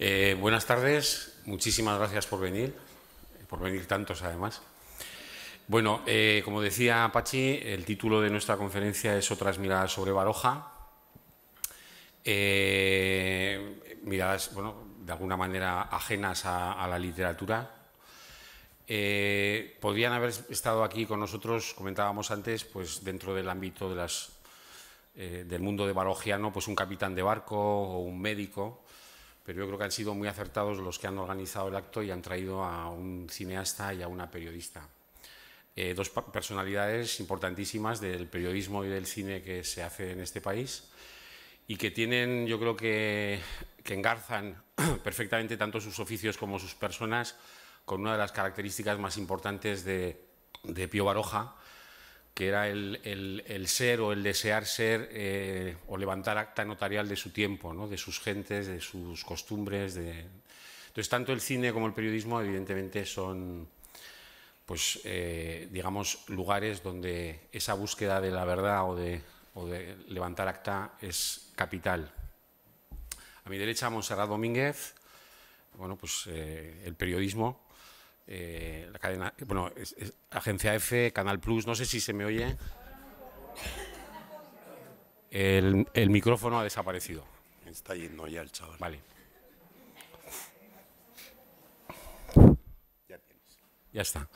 Eh, buenas tardes, muchísimas gracias por venir, por venir tantos además. Bueno, eh, como decía Pachi, el título de nuestra conferencia es Otras miradas sobre Baroja. Eh, miradas, bueno, de alguna manera ajenas a, la literatura. podrían haber estado aquí con nosotros, comentábamos antes, pues dentro del ámbito del mundo de no, pues un capitán de barco o un médico pero yo creo que han sido muy acertados los que han organizado el acto y han traído a un cineasta y a una periodista. Eh, dos personalidades importantísimas del periodismo y del cine que se hace en este país y que tienen, yo creo que, que engarzan perfectamente tanto sus oficios como sus personas con una de las características más importantes de, de Pío Baroja, que era el, ser o el desear ser eh, o levantar acta notarial de su tiempo, de sus gentes, de sus costumbres. De... Entonces, tanto el cine como el periodismo, evidentemente, son, pues, eh, digamos, lugares donde esa búsqueda de la verdad o de, levantar acta es capital. A mi derecha, Monserrat Domínguez, bueno, pues eh, el periodismo, eh, la cadena, bueno, es, Agencia F, Canal Plus, no sé si se me oye. El, micrófono ha desaparecido. Está yendo ya el chaval. Vale. Ya está.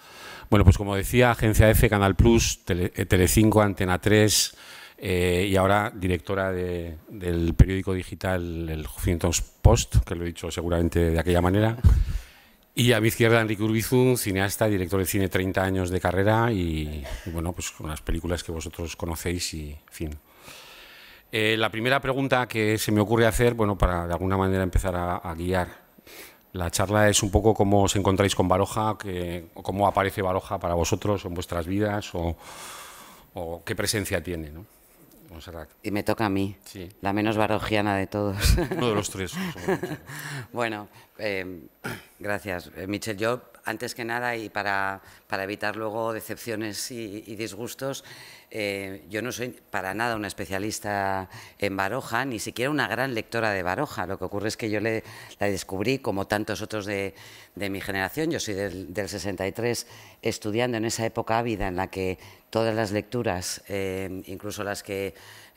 Bueno, pues como decía, Agencia F, Canal Plus, Tele, eh, Telecinco, Antena 3 eh, y ahora directora del periódico digital El Huffington Post, que lo he dicho seguramente de aquella manera. Y a mi Izquierda, Enrique Urbizu, cineasta, director de cine, 30 años de carrera y, bueno, pues con las películas que vosotros conocéis y fin. Eh, la primera pregunta que se me ocurre hacer, bueno, para de alguna manera empezar a, guiar la charla es un poco cómo os encontráis con Baroja, que, cómo aparece Baroja para vosotros en vuestras vidas o, o qué presencia tiene, ¿no? Y me toca a mí, la menos barogiana de todos. Uno de los tres. bueno, eh, gracias. Eh, Michelle, Job antes que nada, y para, para evitar luego decepciones y, disgustos, eh, yo no soy para nada una especialista en Baroja, ni siquiera una gran lectora de Baroja. Lo que ocurre es que yo le, la descubrí, como tantos otros de, mi generación, yo soy del, 63, estudiando en esa época ávida en la que todas las lecturas, eh, incluso las que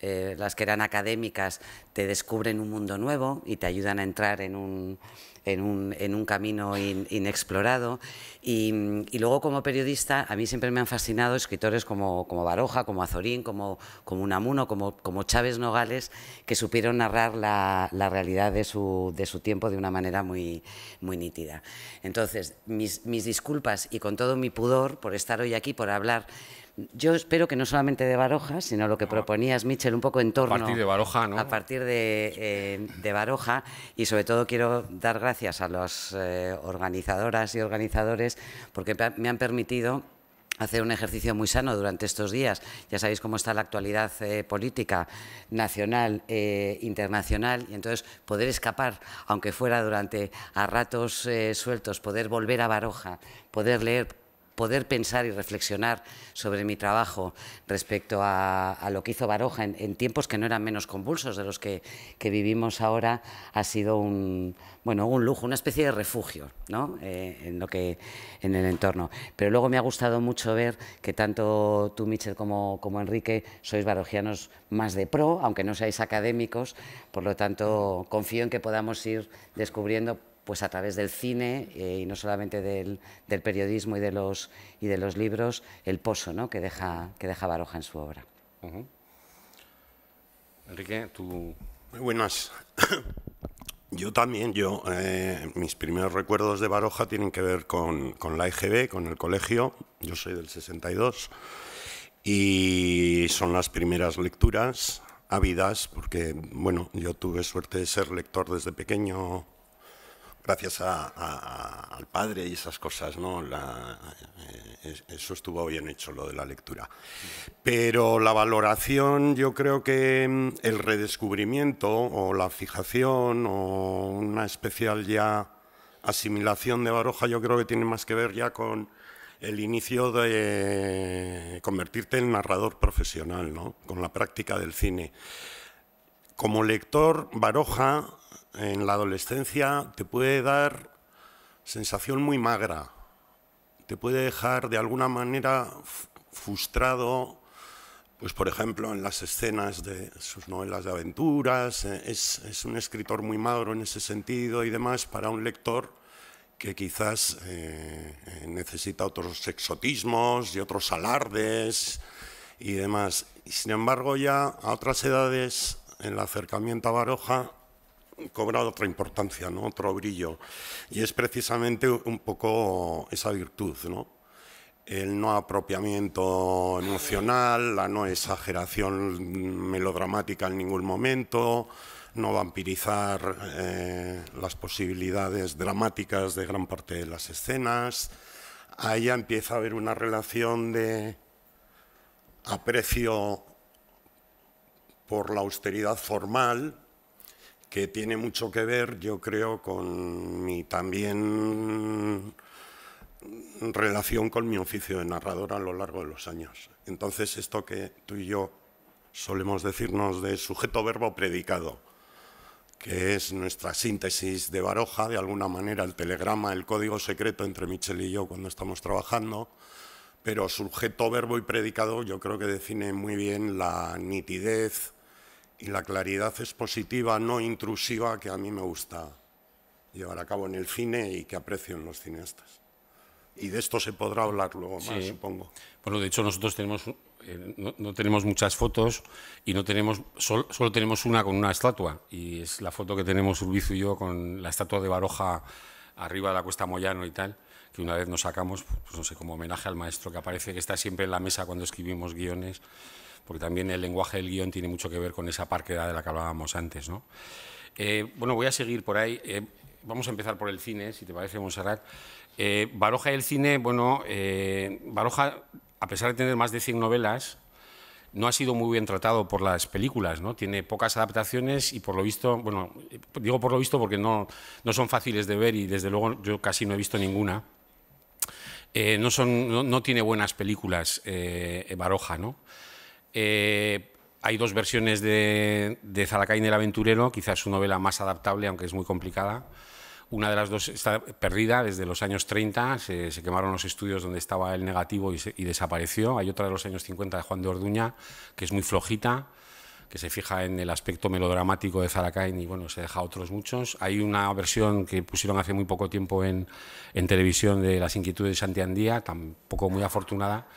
eh, las que eran académicas, te descubren un mundo nuevo y te ayudan a entrar en un, camino inexplorado. Y, luego como periodista, a mí siempre me han fascinado escritores como, como Baroja, como Azorín, como, Unamuno, como, como Chávez Nogales, que supieron narrar la, realidad de su, tiempo de una manera muy, muy nítida. Entonces, mis, mis disculpas y con todo mi pudor por estar hoy aquí, por hablar yo espero que no solamente de Baroja, sino lo que ah. proponías, Michel, un poco en torno. A partir de Baroja, ¿no? A partir eh, de, Baroja. Y sobre todo quiero dar gracias a las eh, organizadoras y organizadores porque me han permitido hacer un ejercicio muy sano durante estos días. Ya sabéis cómo está la actualidad eh, política nacional, e internacional, y entonces poder escapar, aunque fuera durante a ratos sueltos, poder volver a Baroja, poder leer poder pensar y reflexionar sobre mi trabajo respecto a, lo que hizo Baroja en, tiempos que no eran menos convulsos de los que, vivimos ahora ha sido un, bueno, un lujo, una especie de refugio ¿no? Eh, en, lo que, en el entorno. Pero luego me ha gustado mucho ver que tanto tú, Michel, como, como Enrique sois barojianos más de pro, aunque no seáis académicos, por lo tanto confío en que podamos ir descubriendo pues a través del cine eh, y no solamente del, periodismo y de los, y de los libros, el pozo ¿no? que, deja, que Baroja en su obra. Enrique, tú... Muy buenas. Yo también, yo, eh, mis primeros recuerdos de Baroja tienen que ver con, la IGB e con el colegio. Yo soy del 62 y son las primeras lecturas ávidas, porque, bueno, yo tuve suerte de ser lector desde pequeño gracias al padre y esas cosas, ¿no? Eh, eso estuvo bien hecho, lo de la lectura. Pero la valoración, yo creo que mm, el redescubrimiento o la fijación o una especial ya asimilación de Baroja, yo creo que tiene más que ver ya con el inicio de convertirte en narrador profesional, ¿no? Con la práctica del cine. Como lector, Baroja en la adolescencia te puede dar sensación muy magra, te puede dejar de alguna manera frustrado, pues por ejemplo en las escenas de sus novelas de aventuras, eh, es, un escritor muy magro en ese sentido y demás para un lector que quizás eh, eh, necesita otros exotismos y otros alardes y demás. sin embargo ya a otras edades en el acercamiento a Baroja cobra otra importancia, otro brillo. Y es precisamente un poco esa virtud, el no apropiamiento emocional, la no exageración melodramática en ningún momento, no vampirizar eh, las posibilidades dramáticas de gran parte de las escenas. Ahí empieza a haber una relación de aprecio por la austeridad formal, que tiene mucho que ver, yo creo, con mi también relación con mi oficio de narrador a lo largo de los años. Entonces, esto que tú y yo solemos decirnos de sujeto-verbo predicado, que es nuestra síntesis de Baroja, de alguna manera el telegrama, el código secreto entre Michel y yo cuando estamos trabajando, pero sujeto, verbo y predicado yo creo que define muy bien la nitidez, y la claridad expositiva no intrusiva que a mí me gusta llevar a cabo en el cine y que aprecio en los cineastas. Y de esto se podrá hablar luego más, supongo. Bueno, de hecho nosotros tenemos, eh, no, tenemos muchas fotos y no tenemos, solo tenemos una con una estatua. Y es la foto que tenemos Urbizu y yo con la estatua de Baroja arriba de la Cuesta Moyano y tal, que una vez nos sacamos, pues no sé, como homenaje al maestro que aparece, que está siempre en la mesa cuando escribimos guiones porque también el lenguaje del guión tiene mucho que ver con esa parquedad de la que hablábamos antes. ¿no? Eh, bueno, voy a seguir por ahí. Eh, vamos a empezar por el cine, si te parece, Monserrat. Eh, Baroja y el cine, bueno, eh, Baroja, a pesar de tener más de 100 novelas, no ha sido muy bien tratado por las películas, ¿no? Tiene pocas adaptaciones y por lo visto, bueno, digo por lo visto porque no, no son fáciles de ver y desde luego yo casi no he visto ninguna. no, son, no, tiene buenas películas Baroja, ¿no? Eh, hay dos versiones de, de el aventurero, quizás su novela más adaptable, aunque es muy complicada. Una de las dos está perdida desde los años 30, se, quemaron los estudios donde estaba el negativo y, desapareció. Hay otra de los años 50 de Juan de Orduña, que es muy flojita, que se fija en el aspecto melodramático de Zalacain y bueno, se deja otros muchos. Hay una versión que pusieron hace muy poco tiempo en, televisión de Las inquietudes de Andía, tampoco muy afortunada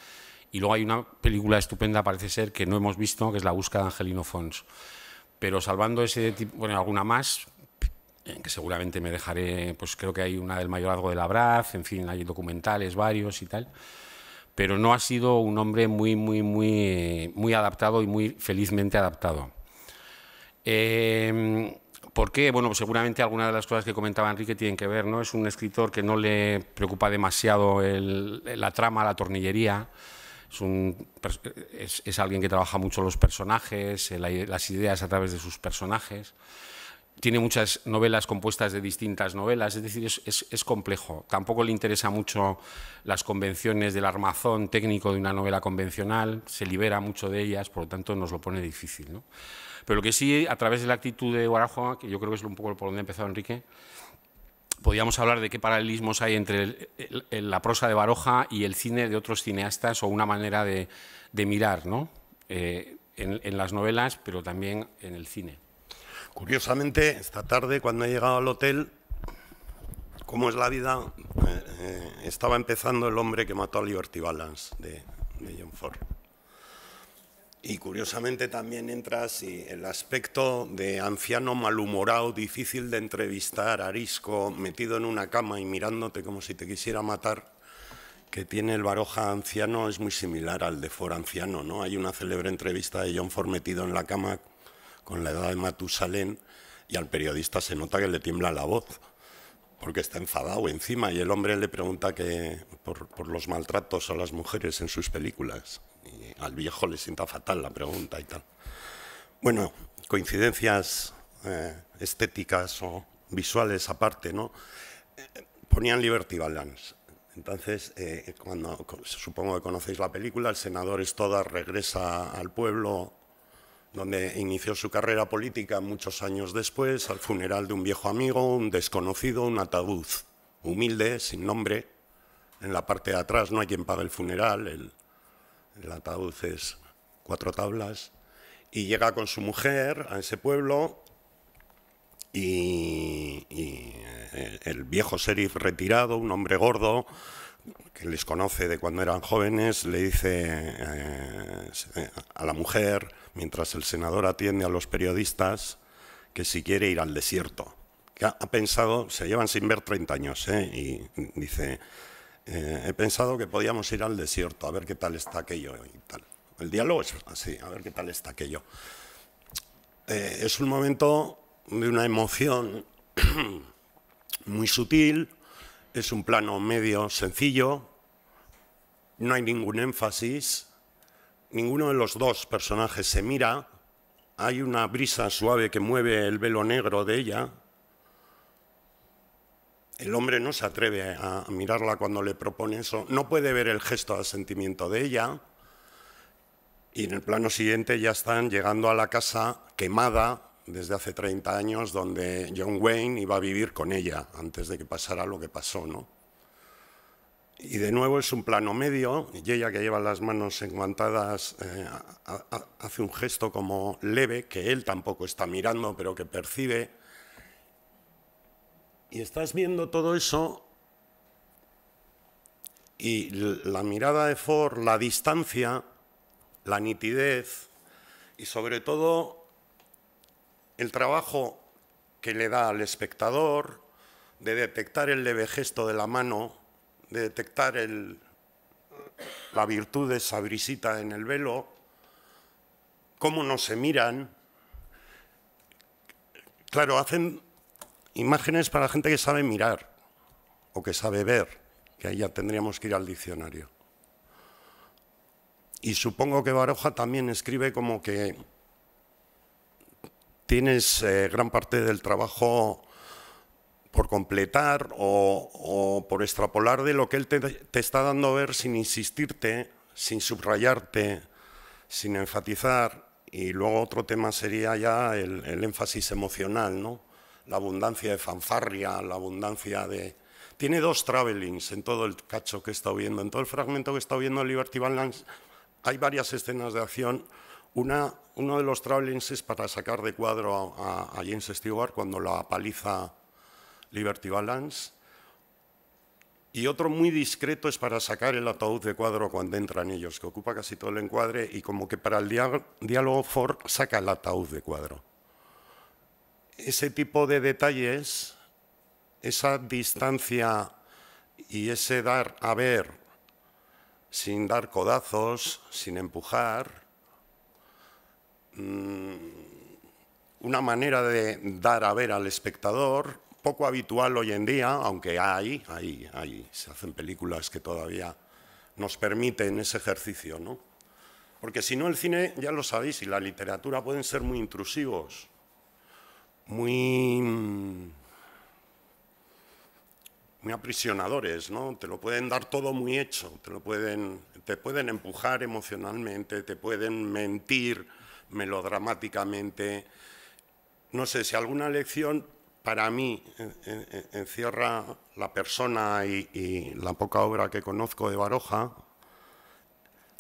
y luego hay una película estupenda, parece ser, que no hemos visto, que es La búsqueda de Angelino Fons. Pero salvando ese tipo, bueno, alguna más, eh, que seguramente me dejaré, pues creo que hay una del mayorazgo de la en fin, hay documentales varios y tal. Pero no ha sido un hombre muy, muy, muy, muy adaptado y muy felizmente adaptado. Eh, ¿Por qué? Bueno, seguramente alguna de las cosas que comentaba Enrique tienen que ver, ¿no? Es un escritor que no le preocupa demasiado la trama, la tornillería. Eh, es, alguien que trabaja mucho los personajes, las ideas a través de sus personajes. Tiene muchas novelas compuestas de distintas novelas, es decir, es, complejo. Tampoco le interesa mucho las convenciones del armazón técnico de una novela convencional, se libera mucho de ellas, por lo tanto nos lo pone difícil. Pero lo que sí, a través de la actitud de Guarajoa, que yo creo que es un poco por donde empezó Enrique, podríamos hablar de qué paralelismos hay entre la prosa de Baroja y el cine de otros cineastas o una manera de, mirar ¿no? Eh, en, las novelas, pero también en el cine. Curiosamente, esta tarde cuando he llegado al hotel, ¿cómo es la vida? Eh, eh, estaba empezando El hombre que mató a Liberty Balance de John Ford. Y curiosamente también entras y el aspecto de anciano malhumorado, difícil de entrevistar, arisco, metido en una cama y mirándote como si te quisiera matar, que tiene el Baroja anciano es muy similar al de Ford anciano. ¿no? Hay una célebre entrevista de John Ford metido en la cama con la edad de Matusalén y al periodista se nota que le tiembla la voz porque está enfadado encima y el hombre le pregunta que por, los maltratos a las mujeres en sus películas. al viejo le sienta fatal la pregunta y tal. Bueno, coincidencias eh, estéticas o visuales aparte, ¿no? Eh, ponían Liberty Balance. Entonces, eh, cuando supongo que conocéis la película, el senador Stoddard regresa al pueblo donde inició su carrera política muchos años después, al funeral de un viejo amigo, un desconocido, un ataúd humilde, sin nombre. En la parte de atrás no hay quien pague el funeral, el, el ataúd es cuatro tablas. Y llega con su mujer a ese pueblo y, eh, el viejo sheriff retirado, un hombre gordo, que les conoce de cuando eran jóvenes, le dice eh, a la mujer, mientras el senador atiende a los periodistas que si quiere ir al desierto. Que ha, pensado, se llevan sin ver 30 años, ¿eh? y dice, eh, he pensado que podíamos ir al desierto, a ver qué tal está aquello tal. El diálogo es así, a ver qué tal está aquello. Eh, es un momento de una emoción muy sutil, es un plano medio sencillo, no hay ningún énfasis, ninguno de los dos personajes se mira, hay una brisa suave que mueve el velo negro de ella, el hombre no se atreve a mirarla cuando le propone eso, no puede ver el gesto de sentimiento de ella, y en el plano siguiente ya están llegando a la casa quemada desde hace 30 años donde John Wayne iba a vivir con ella antes de que pasara lo que pasó, ¿no? Y de nuevo es un plano medio, y ella que lleva las manos enguantadas eh, hace un gesto como leve, que él tampoco está mirando, pero que percibe. Y estás viendo todo eso y la mirada de Ford, la distancia, la nitidez y sobre todo el trabajo que le da al espectador de detectar el leve gesto de la mano de detectar la virtud de brisita en el velo, cómo no se miran. Claro, hacen imágenes para gente que sabe mirar o que sabe ver, que ahí ya tendríamos que ir al diccionario. Y supongo que Baroja también escribe como que tienes eh, gran parte del trabajo por completar o, por extrapolar de lo que él te, está dando a ver sin insistirte, sin subrayarte, sin enfatizar. Y luego otro tema sería ya el, énfasis emocional, ¿no? La abundancia de fanfarria, la abundancia de... Tiene dos travelings en todo el cacho que he estado viendo. En todo el fragmento que he estado viendo en Liberty Balance hay varias escenas de acción. Una, uno de los travelings es para sacar de cuadro a, a James Stewart cuando la paliza Liberty Balance, y otro muy discreto es para sacar el ataúd de cuadro cuando entran ellos, que ocupa casi todo el encuadre y como que para el diálogo Ford saca el ataúd de cuadro. Ese tipo de detalles, esa distancia y ese dar a ver sin dar codazos, sin empujar, mm, una manera de dar a ver al espectador, poco habitual hoy en día, aunque hay, hay, hay, se hacen películas que todavía nos permiten ese ejercicio, ¿no? Porque si no, el cine, ya lo sabéis, y la literatura pueden ser muy intrusivos, muy, muy aprisionadores, ¿no? Te lo pueden dar todo muy hecho, te, lo pueden, te pueden empujar emocionalmente, te pueden mentir melodramáticamente. No sé, si alguna lección para mí encierra la persona y, la poca obra que conozco de Baroja,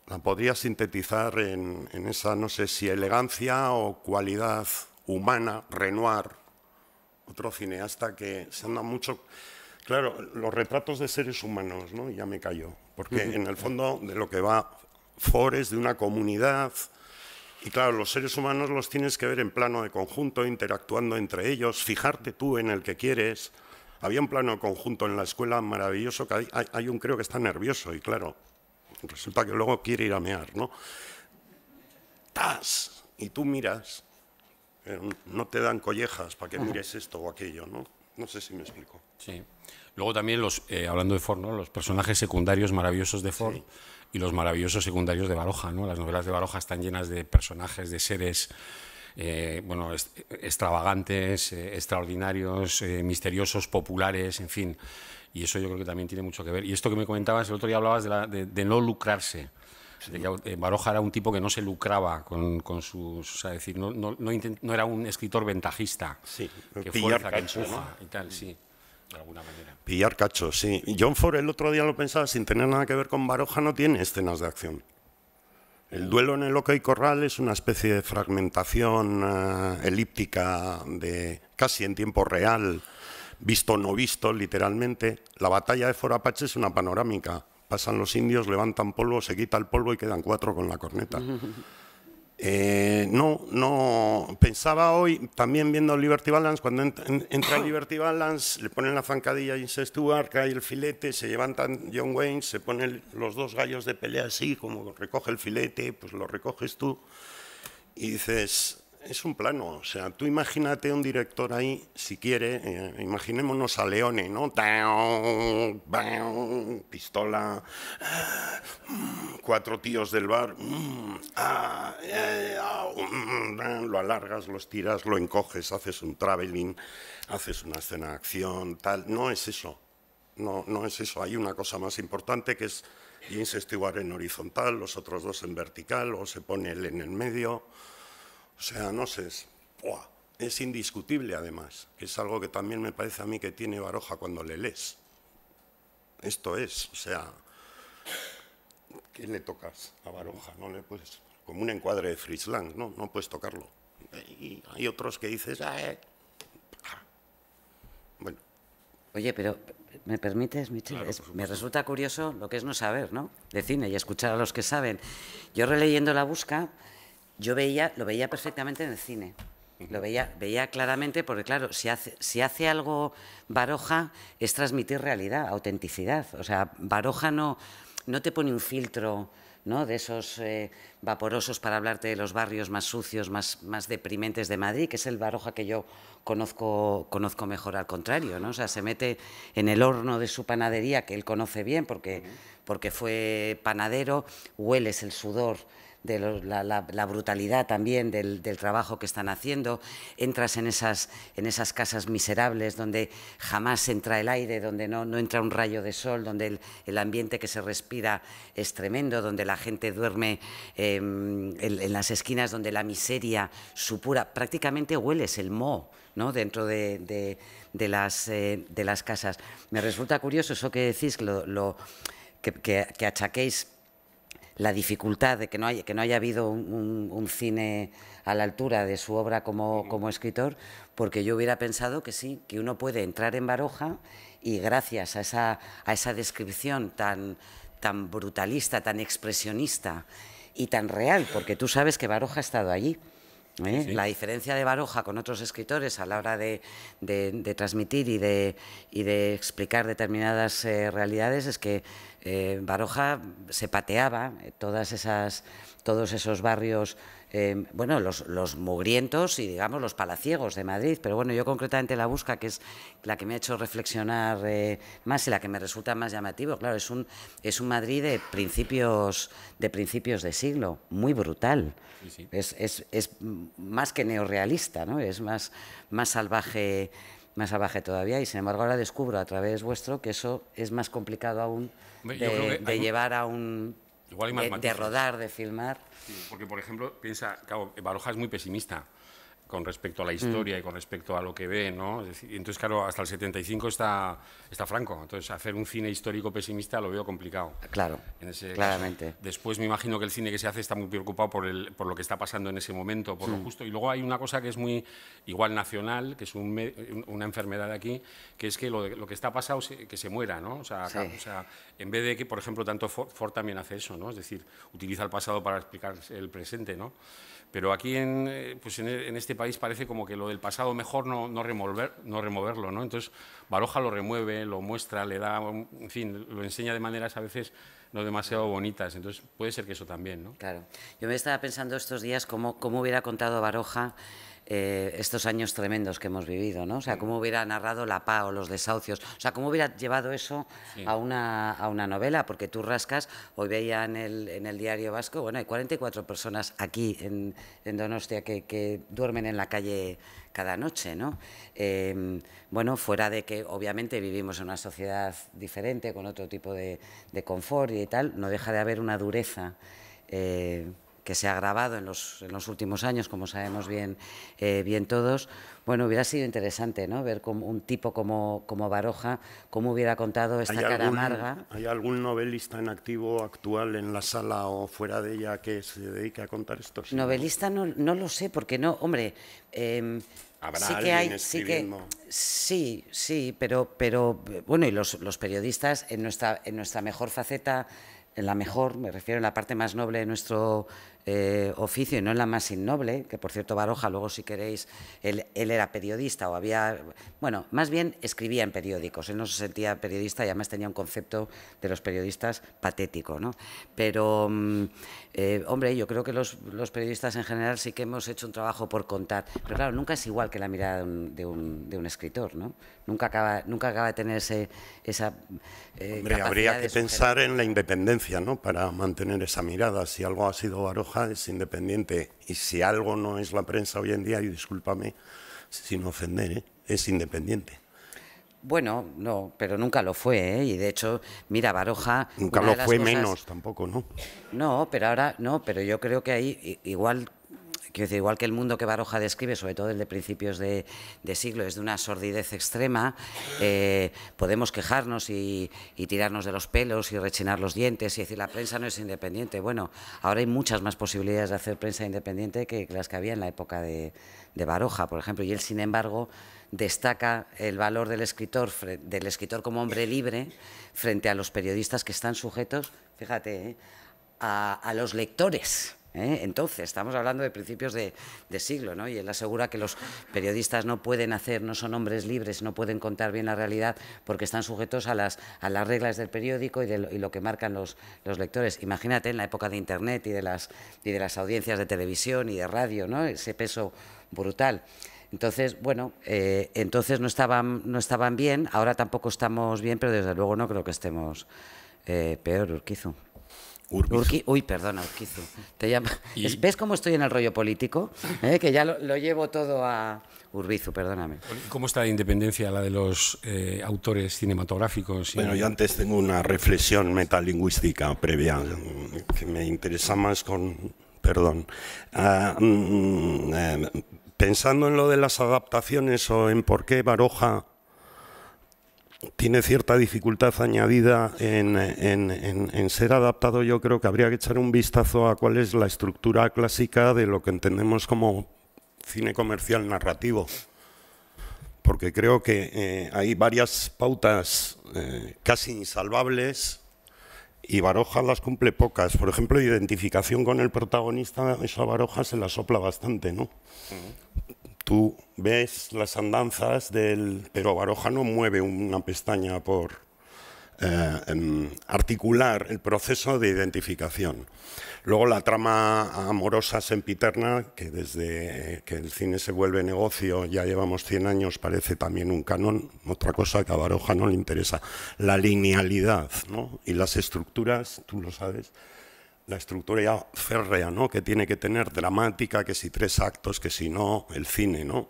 la podría sintetizar en, esa, no sé si elegancia o cualidad humana, Renoir, otro cineasta que se anda mucho... Claro, los retratos de seres humanos, ¿no? Ya me cayó, porque en el fondo de lo que va Ford es de una comunidad, y claro, los seres humanos los tienes que ver en plano de conjunto, interactuando entre ellos, fijarte tú en el que quieres. Había un plano de conjunto en la escuela maravilloso que hay, un creo que está nervioso y claro, resulta que luego quiere ir a mear, ¿no? ¡Tas! Y tú miras, eh, no te dan collejas para que mires esto o aquello, ¿no? No sé si me explico. Sí. Luego también, los, eh, hablando de Ford, los personajes secundarios maravillosos de Ford y los maravillosos secundarios de Baroja. ¿no? Las novelas de Baroja están llenas de personajes, de seres eh, bueno, extravagantes, eh, extraordinarios, eh, misteriosos, populares, en fin. Y eso yo creo que también tiene mucho que ver. Y esto que me comentabas, el otro día hablabas de, no lucrarse. Baroja era un tipo que no se lucraba con, sus. O sea, decir, no, era un escritor ventajista. Sí, que fuerza, que empuja y tal, sí. Pillar cachos, sí. John Ford el otro día lo pensaba, sin tener nada que ver con Baroja, no tiene escenas de acción. El duelo en el Oca y Corral es una especie de fragmentación eh, elíptica de casi en tiempo real, visto no visto, literalmente. La batalla de Fort Apache es una panorámica. Pasan los indios, levantan polvo, se quita el polvo y quedan cuatro con la corneta. Eh, no, no. Pensaba hoy, también viendo Liberty Balance, cuando entra, oh. Liberty Balance, le ponen la zancadilla a Stuart Stewart, cae el filete, se levantan John Wayne, se ponen los dos gallos de pelea así, como recoge el filete, pues lo recoges tú. Y dices, es un plano. O sea, tú imagínate un director ahí, si quiere, eh, imaginémonos a Leone, ¿no? pistola, cuatro tíos del bar, mm, ah, eh, mm, mm, lo alargas, lo estiras, lo encoges, haces un traveling, haces una escena de acción, tal. No es eso. No, no es eso. Hay una cosa más importante que es James Stewart en horizontal, los otros dos en vertical, o se pone él en el medio. O sea, no sé, es, indiscutible además, es algo que también me parece a mí que tiene Baroja cuando le lees. Esto es, o sea, ¿qué le tocas a Baroja? No le puedes, como un encuadre de Frisland, ¿no? No puedes tocarlo. Y hay otros que dices, ah, eh". bueno. Oye, pero me permites, Michel, me resulta curioso lo que es no saber, ¿no? De cine y escuchar a los que saben. Yo releyendo la busca yo veía, lo veía perfectamente en el cine. Lo veía, veía claramente porque, claro, si hace, si hace algo Baroja es transmitir realidad, autenticidad. O sea, Baroja no, no te pone un filtro ¿no? de esos eh, vaporosos para hablarte de los barrios más sucios, más, más deprimentes de Madrid, que es el Baroja que yo conozco, conozco mejor al contrario. ¿no? O sea, se mete en el horno de su panadería, que él conoce bien porque, porque fue panadero, hueles el sudor de la, brutalidad también del, trabajo que están haciendo. Entras en esas, en esas casas miserables donde jamás entra el aire, donde no, no entra un rayo de sol, donde el, ambiente que se respira es tremendo, donde la gente duerme em, en, las esquinas, donde la miseria supura. Prácticamente hueles el moho ¿no? dentro de, las, eh, de las casas. Me resulta curioso eso que decís, lo, lo que, que, que achaquéis la dificultad de que no haya, que no haya habido un, cine a la altura de su obra como, como, escritor, porque yo hubiera pensado que sí, que uno puede entrar en Baroja y gracias a esa, a esa descripción tan, tan brutalista, tan expresionista y tan real, porque tú sabes que Baroja ha estado allí. ¿eh? La diferencia de Baroja con otros escritores a la hora de, transmitir y de, explicar determinadas eh, realidades es que eh, Baroja se pateaba todas esas, todos esos barrios Em, bueno, los, mugrientos y digamos los palaciegos de Madrid, pero bueno, yo concretamente la busca, que es la que me ha hecho reflexionar eh, más y la que me resulta más llamativo, claro, es un, es un Madrid de principios, de principios de siglo, muy brutal, Es, más que neorrealista, ¿no? es más, más salvaje más salvaje todavía y sin embargo ahora descubro a través vuestro que eso es más complicado aún de llevar a un de, rodar, de filmar. porque, por ejemplo, piensa, claro, Baroja es muy pesimista con respecto a la mm. historia y con respecto a lo que ve, ¿no? Entonces, claro, hasta el 75 está, está Franco. Entonces, hacer un cine histórico pesimista lo veo complicado. Ah, claro, claramente. Después me imagino que el cine que se hace está muy preocupado por, el, por lo que está pasando en ese momento, por lo mm. justo. Y luego hay una cosa que es muy igual nacional, que es una enfermedad aquí, que es que lo, que está pasado, que se muera, ¿no? O sea, en vez de que, por ejemplo, tanto Ford, también hace eso, ¿no? Es decir, utiliza el pasado para explicar el presente, ¿no? Pero aquí, en, eh, pues en este país parece como que lo del pasado mejor no, no, remover, no removerlo, ¿no? Entonces Baroja lo remueve, lo muestra, le da, en fin, lo enseña de maneras a veces no demasiado bonitas. Entonces puede ser que eso también, ¿no? Claro. Yo me estaba pensando estos días cómo, cómo hubiera contado Baroja eh, estos años tremendos que hemos vivido, ¿no? O sea, cómo hubiera narrado la PA o los desahucios, o sea, cómo hubiera llevado eso a, una, a una novela, porque tú rascas, hoy veía en el, diario vasco, bueno, hay 44 personas aquí en, Donostia que, duermen en la calle cada noche, ¿no? Em, bueno, fuera de que obviamente vivimos en una sociedad diferente, con otro tipo de, confort y tal, no deja de haber una dureza. Eh, que se ha grabado en los, en los últimos años, como sabemos bien, eh, bien todos, bueno, hubiera sido interesante ¿no? ver un tipo como, como Baroja, cómo hubiera contado esta cara amarga. ¿Hay algún novelista en activo actual en la sala o fuera de ella que se dedique a contar esto? Novelista no, lo sé, porque no, hombre... Em, ¿Habrá sí que hay, sí, sí, pero, pero bueno, y los, periodistas en nuestra, en nuestra mejor faceta en la mejor, me refiero en la parte más noble de nuestro eh, oficio y no es la más innoble, que por cierto Baroja, luego si queréis, él, era periodista o había, bueno, más bien escribía en periódicos, él no se sentía periodista y además tenía un concepto de los periodistas patético, ¿no? Pero, mm, eh, hombre, yo creo que los, periodistas en general sí que hemos hecho un trabajo por contar, pero claro, nunca es igual que la mirada de un, escritor, ¿no? Nunca acaba, nunca acaba de tener esa... Eh, hombre, habría que pensar en la independencia, ¿no? Para mantener esa mirada, si algo ha sido Baroja es independiente. Y si algo no es la prensa hoy en día, y discúlpame sin ofender, ¿eh? es independiente. Bueno, no, pero nunca lo fue, ¿eh? y de hecho, mira, Baroja. Nunca lo fue menos tampoco, ¿no? No, pero ahora, no, pero yo creo que ahí, igual igual que el mundo que Baroja describe, sobre todo el de principios de, siglo, es de una sordidez extrema, eh, podemos quejarnos y, tirarnos de los pelos y rechinar los dientes y decir la prensa no es independiente. Bueno, ahora hay muchas más posibilidades de hacer prensa independiente que las que había en la época de, Baroja, por ejemplo, y él, sin embargo, destaca el valor del escritor, del escritor como hombre libre frente a los periodistas que están sujetos, fíjate, eh, a los lectores ¿eh? Entonces, estamos hablando de principios de, siglo, ¿no? Y él asegura que los periodistas no pueden hacer, no son hombres libres, no pueden contar bien la realidad porque están sujetos a las, a las reglas del periódico y, de lo, que marcan los, lectores. Imagínate en la época de Internet y de, las, y de las audiencias de televisión y de radio, ¿no? Ese peso brutal. Entonces, bueno, eh, entonces no estaban, no estaban bien, ahora tampoco estamos bien, pero desde luego no creo que estemos eh, peor, Urquizo. Urbizu. uy, perdona, Urquizo. ¿Ves cómo estoy en el rollo político? Eh, que ya lo, llevo todo a Urbizu, perdóname. ¿Cómo está la independencia la de los eh, autores cinematográficos? Bueno, yo antes tengo una reflexión metalingüística previa mm, que me interesa más con... Perdón. Ah, mm, mm, eh, pensando en lo de las adaptaciones o en por qué Baroja tiene cierta dificultad añadida en, ser adaptado, yo creo que habría que echar un vistazo a cuál es la estructura clásica de lo que entendemos como cine comercial narrativo. Porque creo que eh, hay varias pautas eh, casi insalvables y Baroja las cumple pocas. Por ejemplo, identificación con el protagonista, eso a Baroja se la sopla bastante, ¿no? Tú ves las andanzas del... Pero Baroja no mueve una pestaña por eh, articular el proceso de identificación. Luego la trama amorosa sempiterna, que desde que el cine se vuelve negocio, ya llevamos 100 años, parece también un canon, otra cosa que a Baroja no le interesa, la linealidad ¿no? y las estructuras, tú lo sabes, la estructura ya férrea, ¿no? Que tiene que tener dramática, que si tres actos, que si no, el cine, ¿no?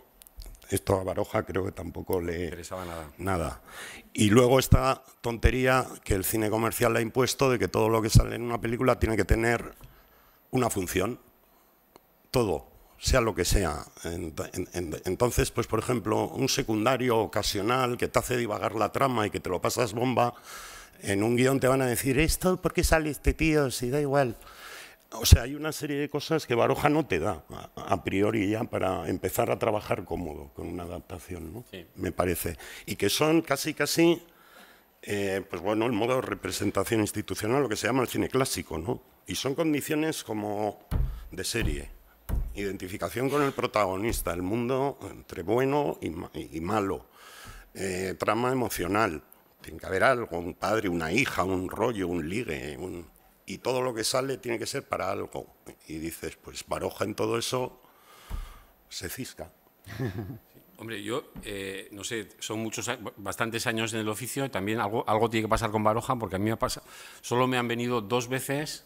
Esto a Baroja creo que tampoco le interesaba nada. nada. Y luego esta tontería que el cine comercial le ha impuesto de que todo lo que sale en una película tiene que tener una función. Todo sea lo que sea. Entonces, pues por ejemplo, un secundario ocasional que te hace divagar la trama y que te lo pasas bomba, en un guión te van a decir, ¿esto por qué sale este tío? Si da igual. O sea, hay una serie de cosas que Baroja no te da, a priori ya, para empezar a trabajar cómodo con una adaptación, ¿no? Me parece. Y que son casi, casi, eh, pues bueno, el modo de representación institucional, lo que se llama el cine clásico, ¿no? Y son condiciones como de serie. Identificación con el protagonista, el mundo entre bueno y, malo. Eh, trama emocional, tiene que haber algo, un padre, una hija, un rollo, un ligue, y todo lo que sale tiene que ser para algo. Y dices, pues Baroja en todo eso se cisca. Hombre, yo eh, no sé, son muchos, bastantes años en el oficio, también algo, algo tiene que pasar con Baroja, porque a mí me pasa, solo me han venido dos veces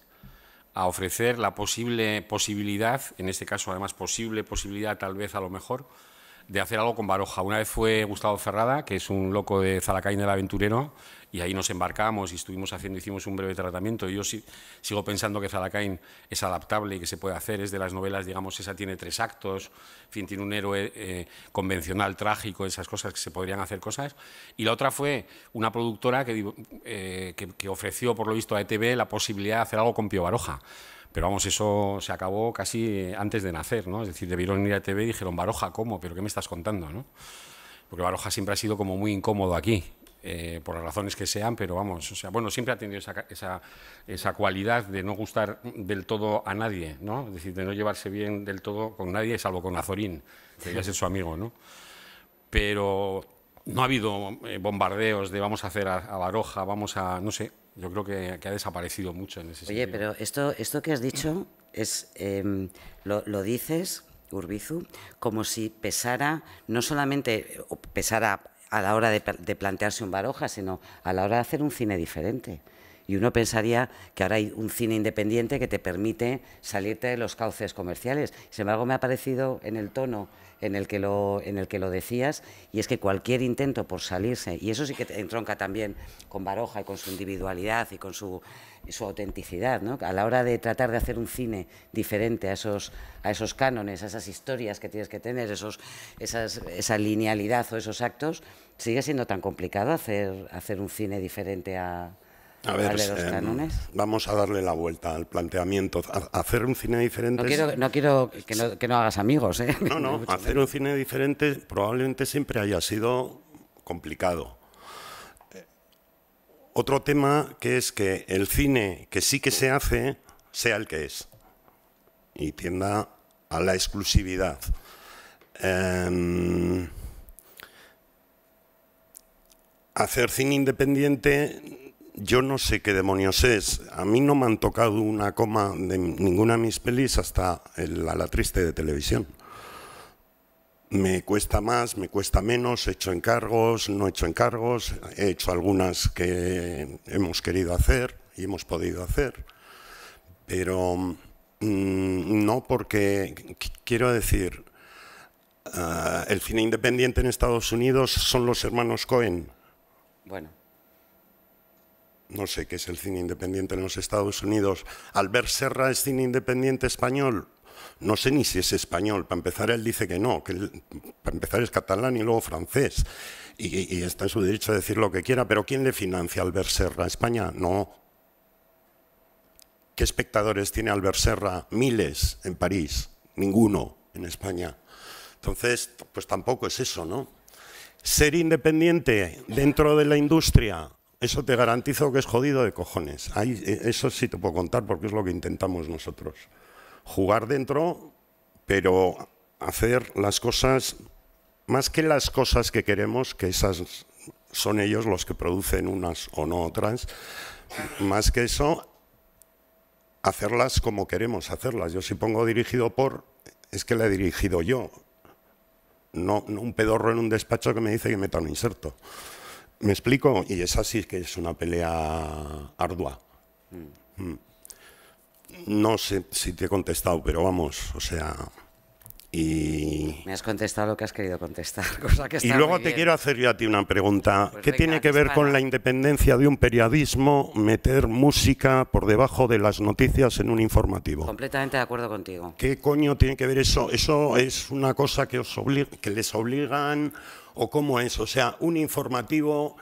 a ofrecer la posible posibilidad, en este caso además posible posibilidad tal vez a lo mejor, de hacer algo con Baroja. Una vez fue Gustavo Ferrada, que es un loco de Zalacaín del Aventurero, y ahí nos embarcamos y estuvimos haciendo, hicimos un breve tratamiento. Yo sigo pensando que Zalakain es adaptable y que se puede hacer, es de las novelas, digamos, esa tiene tres actos, fin, tiene un héroe eh, convencional, trágico, esas cosas que se podrían hacer cosas. Y la otra fue una productora que, eh, que, ofreció, por lo visto, a ETV la posibilidad de hacer algo con Pío Baroja. Pero vamos, eso se acabó casi eh, antes de nacer, ¿no? Es decir, debieron ir a e TV y dijeron, Baroja, ¿cómo? ¿Pero qué me estás contando, no? Porque Baroja siempre ha sido como muy incómodo aquí. Eh, por las razones que sean, pero vamos, o sea, bueno, siempre ha tenido esa, esa, cualidad de no gustar del todo a nadie, ¿no? Es decir, de no llevarse bien del todo con nadie, salvo con Azorín, que ya es su amigo, ¿no? Pero no ha habido eh, bombardeos de vamos a hacer a, Baroja, vamos a, no sé, yo creo que, ha desaparecido mucho en ese sentido. Oye, pero esto, esto que has dicho es em, lo, lo, dices, Urbizu, como si pesara, no solamente pesara a la hora de, plantearse un baroja, sino a la hora de hacer un cine diferente. Y uno pensaría que ahora hay un cine independiente que te permite salirte de los cauces comerciales. Sin embargo, me ha parecido en el tono en el que lo, en el que lo decías, y es que cualquier intento por salirse, y eso sí que entronca también con Baroja y con su individualidad y con su, su autenticidad, ¿no? a la hora de tratar de hacer un cine diferente a esos, a esos cánones, a esas historias que tienes que tener, esos, esas, esa linealidad o esos actos, ¿Sigue siendo tan complicado hacer, hacer un cine diferente a, a ver, em, vamos a darle la vuelta al planteamiento. Hacer un cine diferente. No quiero, que, no, hagas amigos, ¿eh? No, no. hacer un cine diferente probablemente siempre haya sido complicado. Eh, otro tema que es que el cine que sí que se hace sea el que es y tienda a la exclusividad. Em, hacer cine independiente, yo no sé qué demonios es. A mí no me han tocado una coma de ninguna de mis pelis hasta la, triste de televisión. Me cuesta más, me cuesta menos, he hecho encargos, no he hecho encargos, he hecho algunas que hemos querido hacer y hemos podido hacer, pero mm, no porque quiero decir, ah, el cine independiente en Estados Unidos son los hermanos Cohen, bueno. No sé qué es el cine independiente en los Estados Unidos. Albert Serra es cine independiente español. No sé ni si es español. Para empezar, él dice que no, que para empezar es catalán y luego francés. Y, está en su derecho a decir lo que quiera, pero ¿quién le financia a Albert Serra? ¿España? No. ¿Qué espectadores tiene Albert Serra? Miles en París, ninguno en España. Entonces, pues tampoco es eso, ¿no? Ser independiente dentro de la industria, eso te garantizo que es jodido de cojones. Ahí, eh, eso sí te puedo contar porque es lo que intentamos nosotros. Jugar dentro, pero hacer las cosas, más que las cosas que queremos, que esas son ellos los que producen unas o no otras, más que eso, hacerlas como queremos hacerlas. Yo si pongo dirigido por, es que la he dirigido yo no, un pedorro en un despacho que me dice que meta un inserto. ¿Me explico? Y es así que es una pelea ardua. Mm. Mm. No sé si te he contestado, pero vamos, o sea... Y... Me has contestado lo que has querido contestar. y luego te quiero hacer yo a ti una pregunta. Pues ¿Qué tiene que ver con la independencia de un periodismo meter música por debajo de las noticias en un informativo? Completamente de acuerdo contigo. ¿Qué coño tiene que ver eso? ¿Eso es una cosa que, os les obligan o cómo es? O sea, un informativo...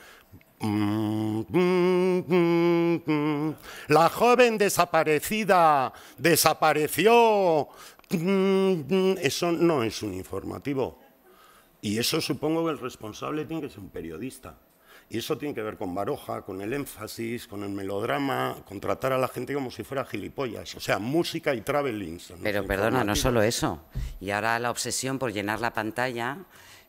Mm, mm, mm, la joven desaparecida desapareció eso no es un informativo. Y eso supongo que el responsable tiene que ser un periodista. Y eso tiene que ver con baroja, con el énfasis, con el melodrama, con tratar a la gente como si fuera gilipollas. O sea, música y traveling. Pero perdona, no solo eso. Y ahora la obsesión por llenar la pantalla.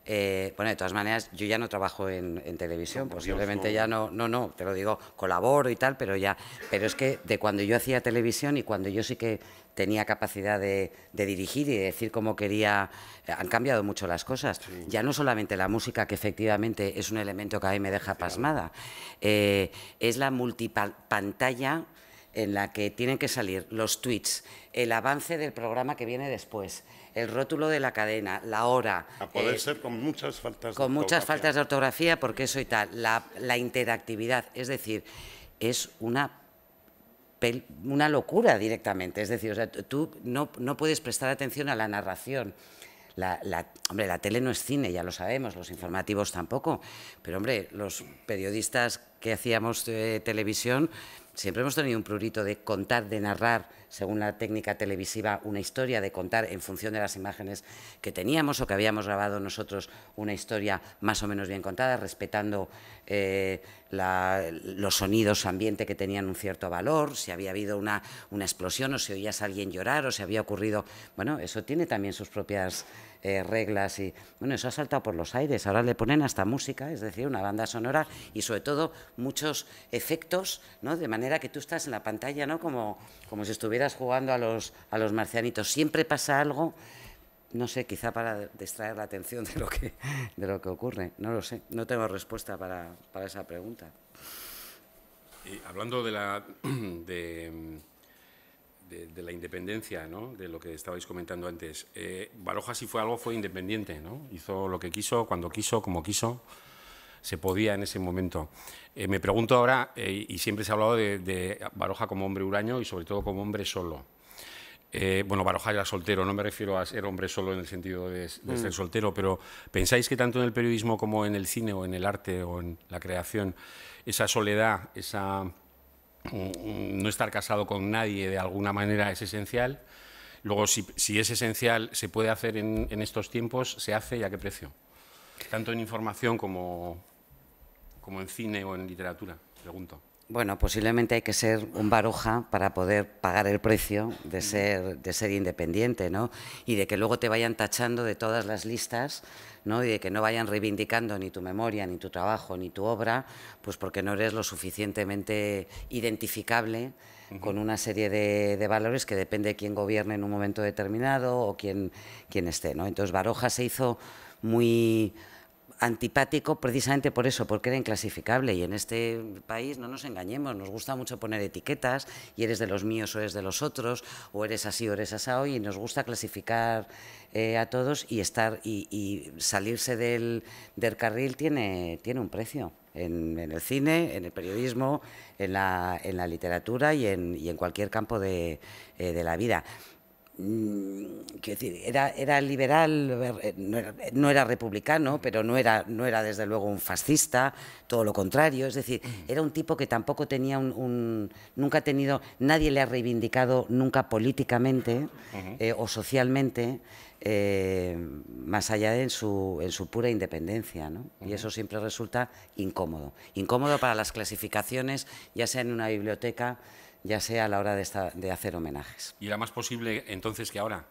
Eh, bueno, de todas maneras, yo ya no trabajo en, televisión, posiblemente ya no, no, no, te lo digo, colaboro y tal, pero ya, pero es que de cuando yo hacía televisión y cuando yo sí que tenía capacidad de, dirigir y de decir cómo quería. Eh, han cambiado mucho las cosas. Ya no solamente la música, que efectivamente es un elemento que a mí me deja pasmada, eh, es la multipantalla en la que tienen que salir los tweets, el avance del programa que viene después, el rótulo de la cadena, la hora. A poder eh, ser con muchas faltas Con muchas faltas de ortografía, porque eso y tal. la interactividad, es decir, es una una locura directamente. Es decir, tú no, puedes prestar atención a la narración. La, hombre, la tele no es cine, ya lo sabemos, los informativos tampoco, pero hombre, los periodistas que hacíamos eh, televisión siempre hemos tenido un prurito de contar, de narrar, según la técnica televisiva, una historia, de contar en función de las imágenes que teníamos o que habíamos grabado nosotros una historia más o menos bien contada, respetando eh, los sonidos ambiente que tenían un cierto valor, si había habido una, una explosión o si oías a alguien llorar o si había ocurrido... Bueno, eso tiene también sus propias eh, reglas y bueno, eso ha saltado por los aires. Ahora le ponen hasta música, es decir, una banda sonora y sobre todo muchos efectos, ¿no? De manera que tú estás en la pantalla, ¿no? Como, como si estuvieras jugando a los, a los marcianitos. Siempre pasa algo no sé, quizá para distraer la atención de lo que, de lo que ocurre. No lo sé, no tengo respuesta para, para esa pregunta. Y eh, hablando de la, de, de, la independencia, ¿no? de lo que estabais comentando antes. Eh, Baroja, si fue algo, fue independiente, ¿no? hizo lo que quiso, cuando quiso, como quiso, se podía en ese momento. Eh, me pregunto ahora, eh, y siempre se ha hablado de, Baroja como hombre huraño y sobre todo como hombre solo. bueno, Baroja era soltero, no me refiero a ser hombre solo en el sentido de, ser mm. soltero, pero ¿pensáis que tanto en el periodismo como en el cine o en el arte o en la creación, esa soledad, esa Mm, no estar casado con nadie de alguna manera es esencial. Luego, si, es esencial, se puede hacer en, estos tiempos, se hace y a qué precio. Tanto en información como, en cine o en literatura, pregunto. Bueno, posiblemente hay que ser un baroja para poder pagar el precio de mm. ser, independiente, Y de que luego te vayan tachando de todas las listas y de que no vayan reivindicando ni tu memoria, ni tu trabajo, ni tu obra, pues porque no eres lo suficientemente identificable con una serie de, valores que depende de quién gobierne en un momento determinado o quién, quién esté. ¿no? Entonces Baroja se hizo muy antipático precisamente por eso, porque era inclasificable y en este país no nos engañemos, nos gusta mucho poner etiquetas y eres de los míos o eres de los otros, o eres así o eres asao y nos gusta clasificar eh, a todos y estar y, salirse del, del, carril tiene, tiene un precio. En, el cine, en el periodismo, en la, en la literatura y en, cualquier campo de, eh, de la vida. Mm, quiero decir, era, liberal, eh, no era, republicano, pero no era, no era desde luego un fascista, todo lo contrario. Es decir, mm. era un tipo que tampoco tenía un. nunca ha tenido. Nadie le ha reivindicado nunca políticamente eh, o socialmente, eh, más allá de en su, pura independencia. Y eso siempre resulta incómodo. Incómodo para las clasificaciones, ya sea en una biblioteca ya sea a la hora de, hacer homenajes. ¿Y era más posible entonces que ahora?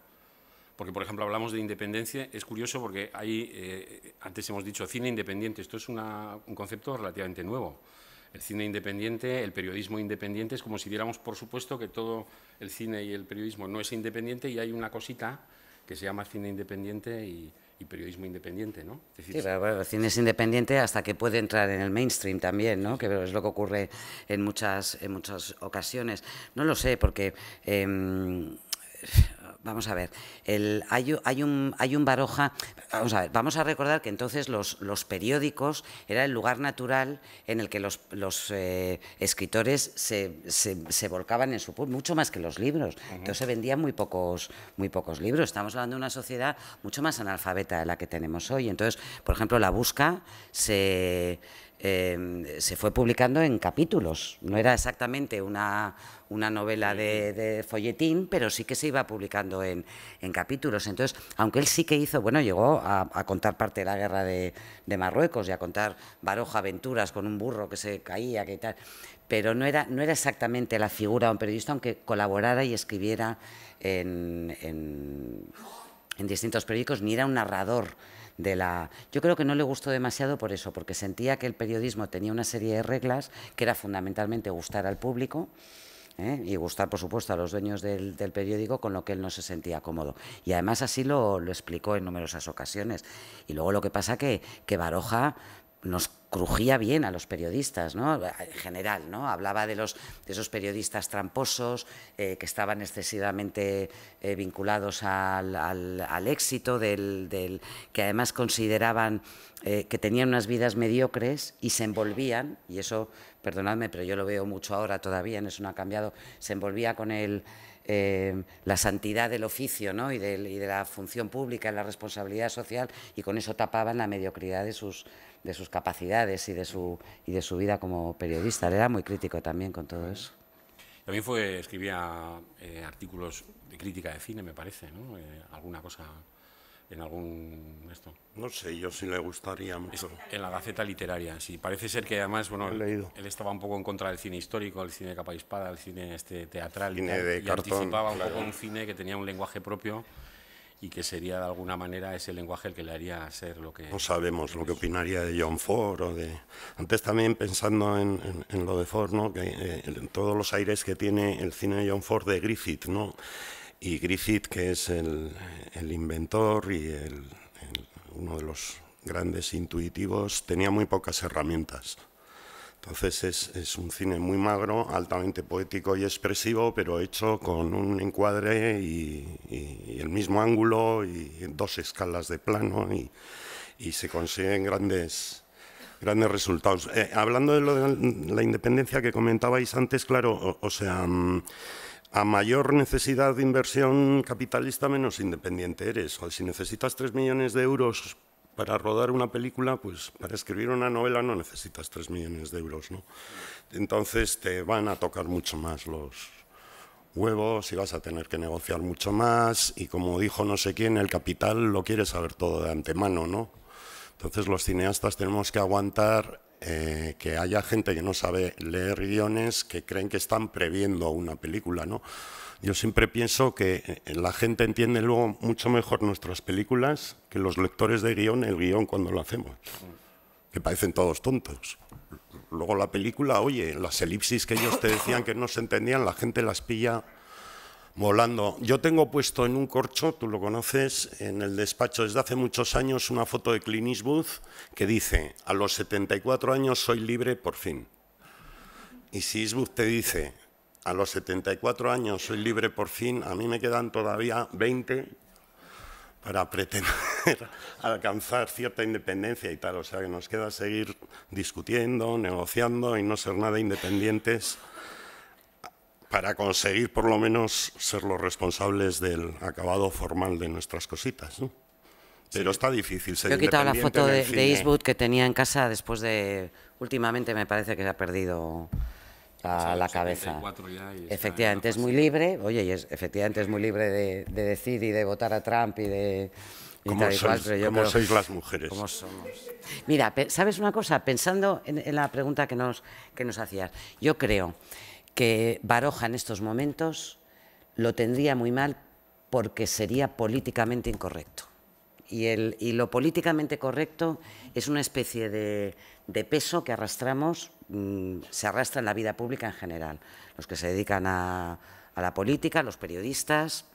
Porque, por ejemplo, hablamos de independencia. Es curioso porque hay, eh, antes hemos dicho cine independiente. Esto es un concepto relativamente nuevo. El cine independiente, el periodismo independiente, es como si diéramos por supuesto que todo el cine y el periodismo no es independiente y hay una cosita que se llama cine independiente y, y periodismo independiente, ¿no? Es decir, sí, es independiente hasta que puede entrar en el mainstream también, ¿no? Que es lo que ocurre en muchas, en muchas ocasiones. No lo sé, porque... Em, vamos a ver, el, hay, un, hay un Baroja, vamos a recordar que entonces los, periódicos era el lugar natural en el que los, eh, escritores se, volcaban en su mucho más que los libros. Entonces se vendían muy pocos, muy pocos libros. Estamos hablando de una sociedad mucho más analfabeta de la que tenemos hoy. Entonces, por ejemplo, la busca se... Em, se fue publicando en capítulos. No era exactamente una, novela de, folletín, pero sí que se iba publicando en, capítulos. Entonces, aunque él sí que hizo, bueno, llegó a, contar parte de la guerra de, Marruecos y a contar Baroja aventuras con un burro que se caía, que tal, pero no era, no era exactamente la figura de un periodista, aunque colaborara y escribiera en distintos periódicos, ni era un narrador de la... Yo creo que no le gustó demasiado por eso, porque sentía que el periodismo tenía una serie de reglas que era fundamentalmente gustar al público. ¿eh? y gustar, por supuesto, a los dueños del, periódico, con lo que él no se sentía cómodo. Y además así lo, lo explicó en numerosas ocasiones. Y luego lo que pasa que, que Baroja nos crujía bien a los periodistas, ¿no? En general, ¿no? Hablaba de, los, de esos periodistas tramposos eh, que estaban excesivamente eh, vinculados al, éxito, del, que además consideraban eh, que tenían unas vidas mediocres y se envolvían, y eso, perdonadme, pero yo lo veo mucho ahora todavía, en eso no ha cambiado, se envolvía con el... la santidad del oficio y, de, y, de, la función pública, la responsabilidad social, y con eso tapaban la mediocridad de sus de sus capacidades y de, su, y de su vida como periodista. Él era muy crítico también con todo eso. También fue, escribía eh, artículos de crítica de cine, me parece, ¿no? Eh, alguna cosa en algún esto. No sé, yo sí le gustaría mucho. en la Gaceta Literaria, sí. Parece ser que además, bueno, él, estaba un poco en contra del cine histórico, el cine de capa y espada, el cine este teatral. Cine y, de cartón, un poco en un cine que tenía un lenguaje propio y que sería de alguna manera ese lenguaje el que le haría ser lo que... No sabemos lo que opinaría de John Ford o de... Antes también pensando en, en, lo de Ford, ¿no? que eh, en todos los aires que tiene el cine de John Ford de Griffith, ¿no? y Griffith que es el, el inventor y el, uno de los grandes intuitivos, tenía muy pocas herramientas entonces es, es, un cine muy magro, altamente poético y expresivo, pero hecho con un encuadre y, el mismo ángulo y dos escalas de plano y, y se consiguen grandes, grandes resultados. Eh, hablando de la independencia que comentabais antes, claro, o, sea... Mm, a mayor necesidad de inversión capitalista, menos independiente eres. O si necesitas 3 millones de euros para rodar una película, pues para escribir una novela no necesitas 3 millones de euros, ¿no? Entonces te van a tocar mucho más los huevos y vas a tener que negociar mucho más y como dijo no sé quién, el capital lo quiere saber todo de antemano, ¿no? Entonces los cineastas tenemos que aguantar eh, que haya gente que no sabe leer guiones, que creen que están previendo una película, ¿no? Yo siempre pienso que eh, la gente entiende luego mucho mejor nuestras películas que los lectores de guión el guión cuando lo hacemos, que parecen todos tontos. Luego la película, oye, las elipsis que ellos te decían que no se entendían, la gente las pilla volando. Yo tengo puesto en un corcho, tú lo conoces, en el despacho desde hace muchos años una foto de Clint Eastwood que dice, a los 74 años soy libre por fin. Y si Eastwood te dice, a los 74 años soy libre por fin, a mí me quedan todavía 20 para pretender alcanzar cierta independencia y tal. O sea, que nos queda seguir discutiendo, negociando y no ser nada independientes para conseguir por lo menos ser los responsables del acabado formal de nuestras cositas. Pero está difícil. Ser Yo he quitado la foto de, de eh. que tenía en casa después de... Últimamente me parece que se ha perdido a la cabeza. Efectivamente, es muy libre, oye, y es, efectivamente es muy libre de, decir y de votar a Trump y de... Y ¿Cómo, sois, las mujeres? Mira, ¿sabes una cosa? Pensando en, en, la pregunta que nos, que nos hacías, yo creo que Baroja en estos momentos lo tendría muy mal porque sería políticamente incorrecto y, el, y lo políticamente correcto es una especie de, peso que arrastramos, mm, se arrastra en la vida pública en general. Los que se dedican a, la política, los periodistas,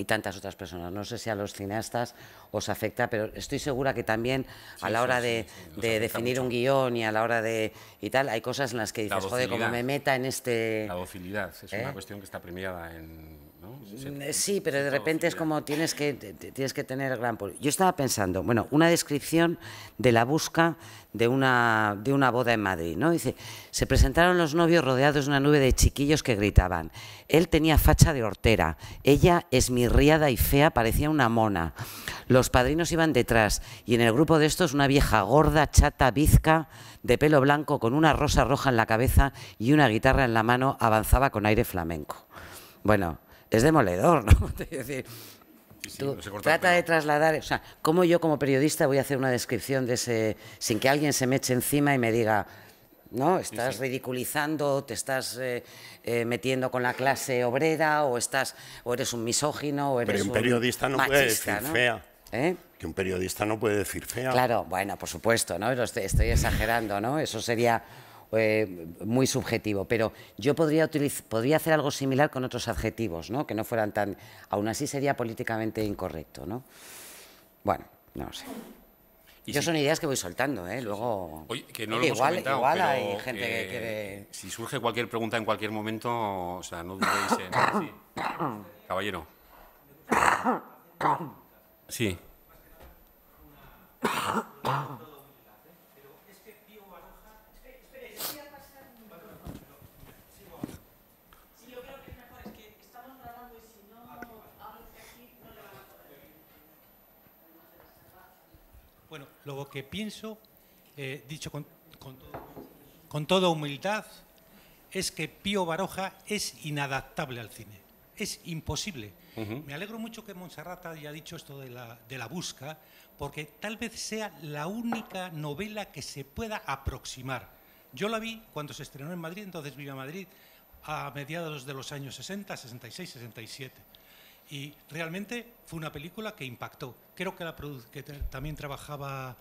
y tantas otras personas. No sé si a los cineastas os afecta, pero estoy segura que también a la hora de, definir un guión y a la hora de y tal, hay cosas en las que dices, joder, como me meta en este... La docilidad es una ¿Eh? cuestión que está premiada en Mm, eh, sí, pero de repente es como tienes que, tienes que tener gran... Yo estaba pensando, bueno, una descripción de la busca de una, de una boda en Madrid, ¿no? Dice, se presentaron los novios rodeados de una nube de chiquillos que gritaban. Él tenía facha de hortera, ella esmirriada y fea, parecía una mona. Los padrinos iban detrás y en el grupo de estos una vieja gorda, chata, bizca, de pelo blanco, con una rosa roja en la cabeza y una guitarra en la mano, avanzaba con aire flamenco. Bueno, es demoledor, ¿no? trata de trasladar, o sea, cómo yo como periodista voy a hacer una descripción de ese, sin que alguien se me eche encima y me diga, no, estás ridiculizando, te estás eh, eh, metiendo con la clase obrera, o estás, o eres un misógino, o eres Pero un, periodista no puede decir fea. ¿Eh? Que un periodista no puede decir fea. Claro, bueno, por supuesto, ¿no? estoy exagerando, ¿no? Eso sería eh, muy subjetivo, pero yo podría, podría hacer algo similar con otros adjetivos, ¿no? que no fueran tan... Aún así sería políticamente incorrecto. ¿no? Bueno, no sé. yo son ideas que voy soltando, Luego... igual, hay gente que eh, Si surge cualquier pregunta en cualquier momento, o sea, no dudéis en... Sí. Caballero. Sí. lo que pienso, eh, dicho con, toda humildad, es que Pío Baroja es inadaptable al cine. Es imposible. Me alegro mucho que Montserrat haya dicho esto de la, de la busca, porque tal vez sea la única novela que se pueda aproximar. Yo la vi cuando se estrenó en Madrid, entonces vivía Madrid, a mediados de los años 60, 66, 67. Y realmente fue una película que impactó. Creo que, la también trabajaba,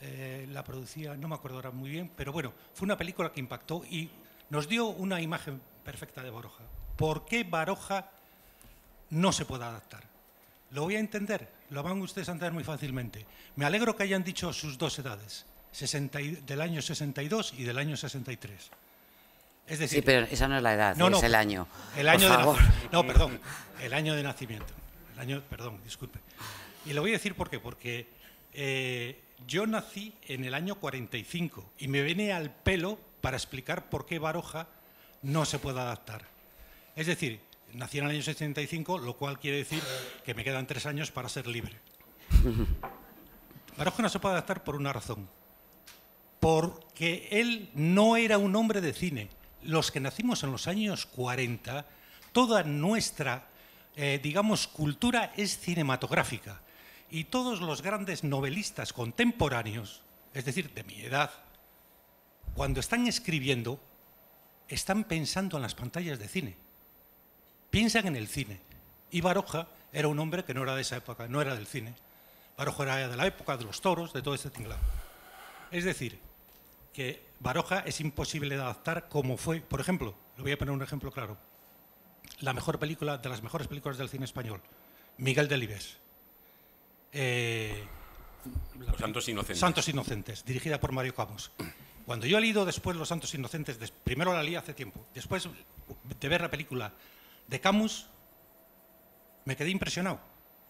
eh, la producía, no me acuerdo ahora muy bien, pero bueno, fue una película que impactó y nos dio una imagen perfecta de Baroja. ¿Por qué Baroja no se puede adaptar? Lo voy a entender, lo van ustedes a entender muy fácilmente. Me alegro que hayan dicho sus dos edades, del año 62 y del año 63 decir, sí, pero esa no es la edad, no, es el año. El año de No, perdón, el año de nacimiento. El año, perdón, disculpe. Y lo voy a decir por qué, porque eh, yo nací en el año 45 y me viene al pelo para explicar por qué Baroja no se puede adaptar. Es decir, nací en el año 75, lo cual quiere decir que me quedan tres años para ser libre. Baroja no se puede adaptar por una razón, porque él no era un hombre de cine los que nacimos en los años 40, toda nuestra, eh, digamos, cultura es cinematográfica. Y todos los grandes novelistas contemporáneos, es decir, de mi edad, cuando están escribiendo, están pensando en las pantallas de cine. Piensan en el cine. Y Baroja era un hombre que no era de esa época, no era del cine. Baroja era de la época de los toros, de todo este tinglado. Es decir, que Baroja es imposible de adaptar como fue, por ejemplo, le voy a poner un ejemplo claro, la mejor película, de las mejores películas del cine español, Miguel Delibes. Eh, los Santos Inocentes. Santos Inocentes, dirigida por Mario Camus. Cuando yo he leído después Los Santos Inocentes, primero la leí hace tiempo, después de ver la película de Camus, me quedé impresionado.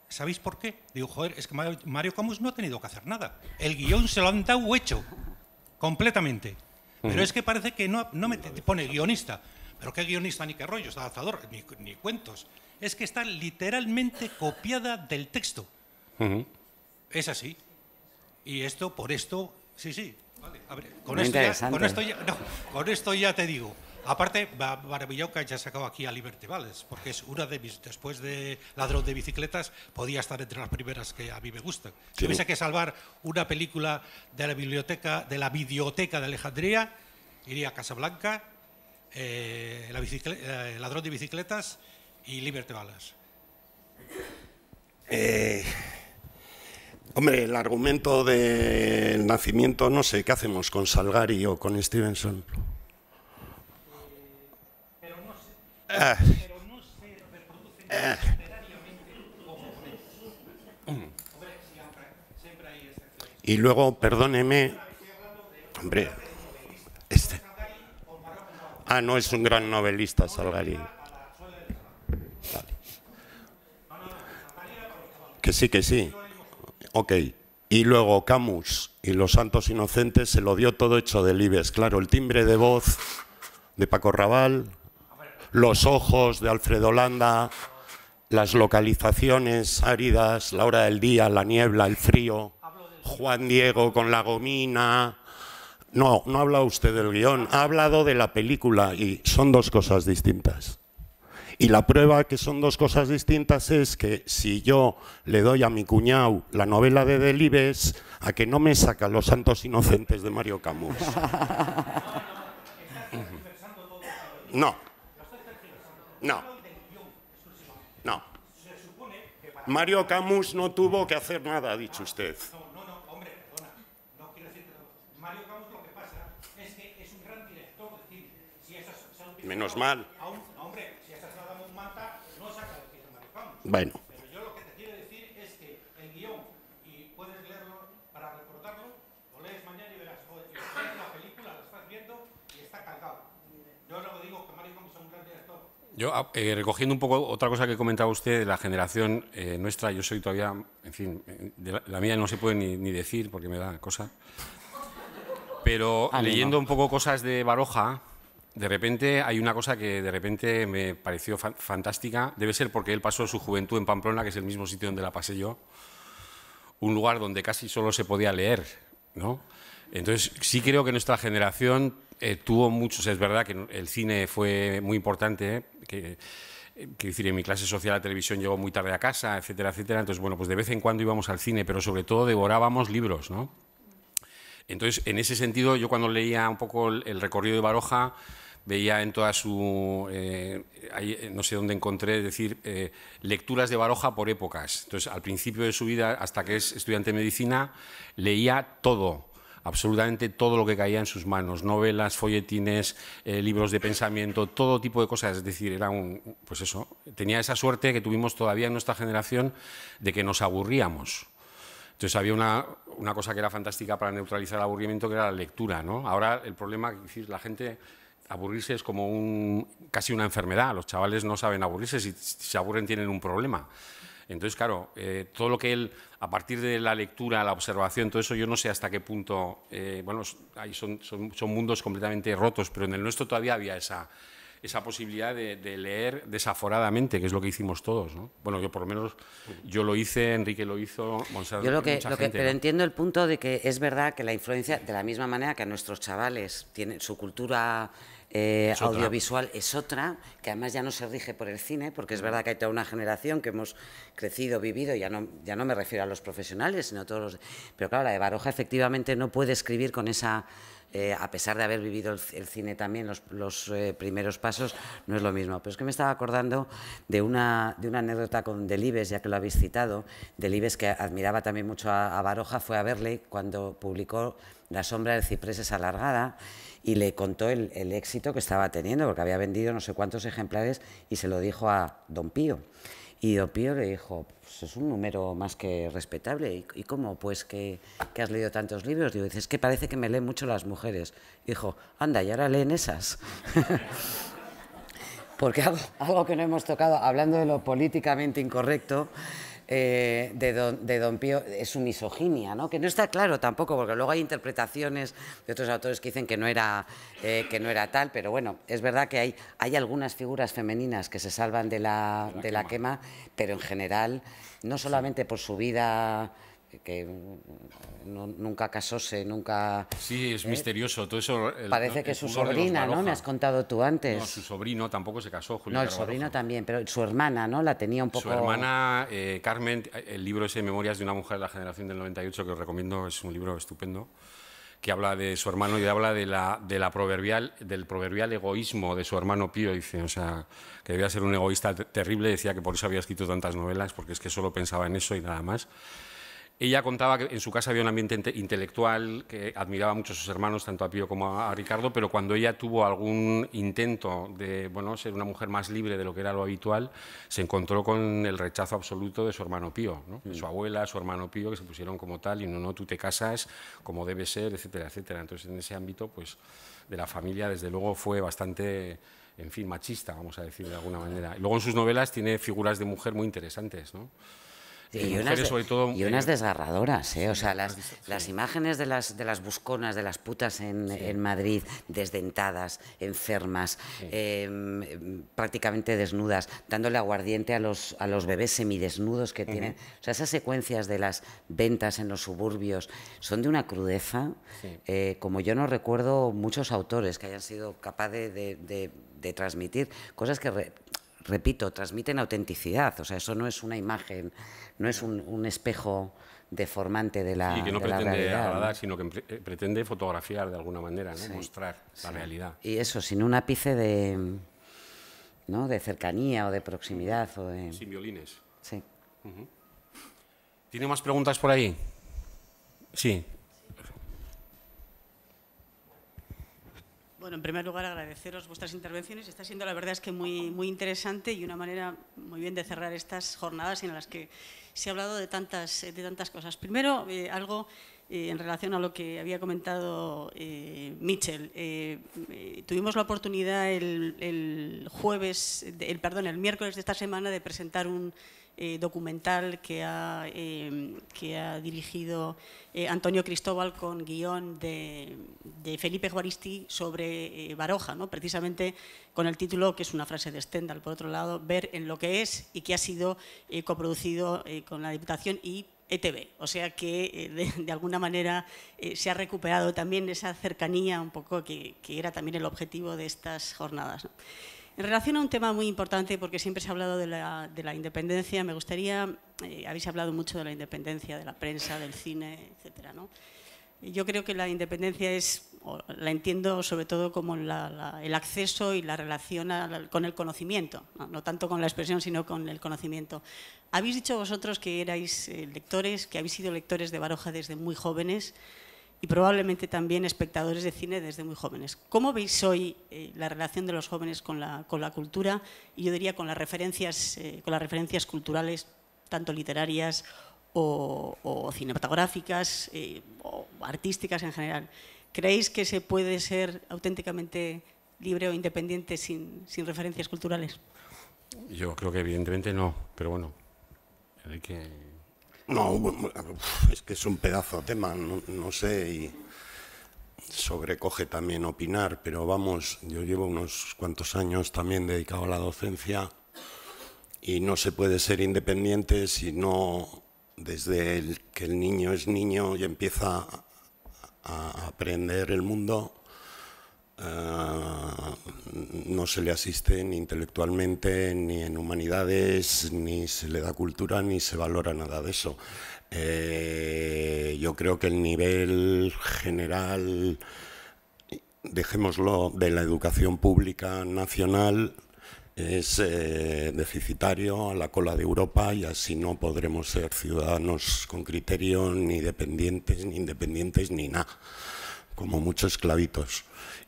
¿Sabéis por qué? Digo, joder, es que Mario Camus no ha tenido que hacer nada. El guión se lo han dado hecho completamente. Pero es que parece que no, no me pone guionista. Pero qué guionista ni qué rollo, ...está adaptador, ni, cuentos. Es que está literalmente copiada del texto. Es así. Y esto por esto, sí, sí. esto con esto ya te digo. Aparte, Barabilloca ya ha sacado aquí a Liberty Valles, porque es una de mis, después de Ladrón de Bicicletas, podía estar entre las primeras que a mí me gustan. Si hubiese que salvar una película de la biblioteca, de la de Alejandría, iría a Casablanca, eh, eh, Ladrón de Bicicletas y Liberty Valles. Eh, hombre, el argumento del nacimiento, no sé, ¿qué hacemos con Salgari o con Stevenson? Ah. Y luego, perdóneme, hombre, este. Ah, no es un gran novelista, Salgarín Que sí, que sí. Ok. Y luego Camus y Los Santos Inocentes se lo dio todo hecho de Libes. Claro, el timbre de voz de Paco Raval, los ojos de Alfredo Landa, las localizaciones áridas, la hora del día, la niebla, el frío, Juan Diego con la gomina. No, no habla usted del guión, ha hablado de la película y son dos cosas distintas. Y la prueba que son dos cosas distintas es que si yo le doy a mi cuñado la novela de Delibes, a que no me saca Los Santos Inocentes de Mario Camus. No, no. No. Mario Camus no tuvo que hacer nada, ha dicho usted. No, no, hombre, perdona. No quiero decirte Mario Camus lo que pasa es que es un gran director de cine. Si eso Menos mal. hombre, si estás tratando un manta, no saca de Mario Camus. Bueno. Yo, ah, eh, recogiendo un poco otra cosa que comentaba usted de la generación eh, nuestra, yo soy todavía, en fin, eh, la, mía no se puede ni, decir porque me da cosa. Pero leyendo un poco cosas de Baroja, de repente hay una cosa que de repente me pareció fantástica. Debe ser porque él pasó su juventud en Pamplona, que es el mismo sitio donde la pasé yo, un lugar donde casi solo se podía leer, ¿no? Entonces, sí creo que nuestra generación eh, tuvo muchos, es verdad que el cine fue muy importante, ¿eh? que, decir, en mi clase social la televisión llegó muy tarde a casa, etcétera, etcétera. Entonces, bueno, pues de vez en cuando íbamos al cine, pero sobre todo devorábamos libros, ¿no? Entonces, en ese sentido, yo cuando leía un poco el, recorrido de Baroja, veía en toda su, eh, no sé dónde encontré, es decir, lecturas de Baroja por épocas. Entonces, al principio de su vida, hasta que es estudiante de medicina, leía todo absolutamente todo lo que caía en sus manos, novelas, folletines, eh, libros de pensamiento, todo tipo de cosas. Es decir, era un, pues eso, tenía esa suerte que tuvimos todavía en nuestra generación de que nos aburríamos. Entonces había una, cosa que era fantástica para neutralizar el aburrimiento, que era la lectura. ¿no? Ahora el problema, es decir, la gente aburrirse es como un, casi una enfermedad. Los chavales no saben aburrirse, si se aburren tienen un problema. Entonces, claro, eh, todo lo que él, a partir de la lectura, la observación, todo eso, yo no sé hasta qué punto, eh, bueno, ahí son, son, mundos completamente rotos, pero en el nuestro todavía había esa, esa posibilidad de, leer desaforadamente, que es lo que hicimos todos, Bueno, yo por lo menos, yo lo hice, Enrique lo hizo, Monserrat, Yo lo que, lo pero entiendo el punto de que es verdad que la influencia, de la misma manera que a nuestros chavales, tienen su cultura eh, audiovisual es otra, que además ya no se rige por el cine, porque es mm. verdad que hay toda una generación que hemos crecido, vivido, ya no, ya no me refiero a los profesionales, sino a todos los... Pero claro, la de Baroja efectivamente no puede escribir con esa... Eh, a pesar de haber vivido el, cine también, los, eh, primeros pasos, no es lo mismo. Pero es que me estaba acordando de una, de una anécdota con Delibes, ya que lo habéis citado. Delibes, que admiraba también mucho a, a Baroja, fue a verle cuando publicó La sombra del ciprés es alargada y le contó el, éxito que estaba teniendo, porque había vendido no sé cuántos ejemplares y se lo dijo a don Pío. Y don Pío le dijo, pues es un número más que respetable. ¿Y, cómo? Pues que, has leído tantos libros. Digo, dices que parece que me leen mucho las mujeres. Y dijo, anda, y ahora leen esas. porque algo que no hemos tocado, hablando de lo políticamente incorrecto, eh, de, don, Pío es una misoginia, ¿no? que no está claro tampoco, porque luego hay interpretaciones de otros autores que dicen que no era, eh, que no era tal, pero bueno, es verdad que hay, hay algunas figuras femeninas que se salvan de la, de la, quema, pero en general, no solamente por su vida que no, nunca casóse, nunca... Sí, es ¿eh? misterioso, todo eso... Parece que su sobrina, ¿no? Me has contado tú antes. No, su sobrino tampoco se casó, Julián No, el sobrino también, pero su hermana, ¿no? La tenía un poco... Su hermana, eh, Carmen, el libro ese, Memorias de una mujer de la generación del 98, que os recomiendo, es un libro estupendo, que habla de su hermano y habla de la, de proverbial, del proverbial egoísmo de su hermano Pío, dice, o sea, que debía ser un egoísta terrible, decía que por eso había escrito tantas novelas, porque es que solo pensaba en eso y nada más. Ella contaba que en su casa había un ambiente intelectual que admiraba mucho a sus hermanos, tanto a Pío como a Ricardo, pero cuando ella tuvo algún intento de bueno, ser una mujer más libre de lo que era lo habitual, se encontró con el rechazo absoluto de su hermano Pío, mm. su abuela, su hermano Pío, que se pusieron como tal y no, no, tú te casas como debe ser, etcétera, etcétera. Entonces, en ese ámbito, pues, de la familia, desde luego, fue bastante en fin, machista, vamos a decir de alguna manera. Luego en sus novelas tiene figuras de mujer muy interesantes, ¿no? y, unas, eh, desgarradoras, eh, O sea, las, las imágenes de las, de las busconas, de las putas en, Madrid, desdentadas, enfermas, em, em, prácticamente desnudas, dándole aguardiente a los, a los bebés semidesnudos que tienen. O sea, esas secuencias de las ventas en los suburbios son de una crudeza, eh, como yo no recuerdo muchos autores que hayan sido capaces de, transmitir cosas que, repito, transmiten autenticidad. O sea, eso no es una imagen no es un, espejo deformante de la Y que no pretende agradar, sino que eh, pretende fotografiar de alguna manera, mostrar la realidad. Y eso, sin un ápice de, de cercanía o de proximidad. O de... Sin violines. Sí. ¿Tiene más preguntas por ahí? Sí. Bueno, en primer lugar, agradeceros vuestras intervenciones. Está siendo, la verdad, es que muy, muy interesante y una manera muy bien de cerrar estas jornadas en las que se ha hablado de tantas, eh, de tantas cosas. Primero, eh, algo eh, en relación a lo que había comentado eh, Mitchell. tuvimos la oportunidad el, jueves, el, perdón, el miércoles de esta semana de presentar un documental que ha que ha dirigido eh, Antonio Cristóbal con guión de, Felipe Juaristi sobre eh, Baroja, ¿no? precisamente con el título, que es una frase de Stendhal, por otro lado, ver en lo que es y que ha sido eh, coproducido con la Diputación y ETV. O sea que, de, alguna manera, se ha recuperado también esa cercanía un poco que, era también el objetivo de estas jornadas. En relación a un tema muy importante, porque siempre se ha hablado de la, independencia, me gustaría, eh, habéis hablado mucho de la independencia de la prensa, del cine, etcétera, Yo creo que la independencia es, la entiendo sobre todo como el acceso y la relación con el conocimiento, ¿no? tanto con la expresión, sino con el conocimiento. Habéis dicho vosotros que erais eh, lectores, que habéis sido lectores de Baroja desde muy jóvenes, y probablemente también espectadores de cine desde muy jóvenes. ¿Cómo veis hoy eh, la relación de los jóvenes con la, con la, cultura y yo diría con las referencias, eh, con las referencias culturales, tanto literarias o, cinematográficas eh, o artísticas en general? ¿Creéis que se puede ser auténticamente libre o independiente sin, sin referencias culturales? Yo creo que evidentemente no, pero bueno, hay que no, es que es un pedazo de tema, no, sé, y sobrecoge también opinar, pero vamos, yo llevo unos cuantos años también dedicado a la docencia y no se puede ser independiente si no desde el que el niño es niño y empieza a aprender el mundo Ah, no se le asiste ni intelectualmente, ni en humanidades, ni se le da cultura, ni se valora nada de eso. Eh, yo creo que el nivel general, dejémoslo, de la educación pública nacional es eh, deficitario a la cola de Europa y así no podremos ser ciudadanos con criterio, ni dependientes, ni independientes, ni nada, como muchos esclavitos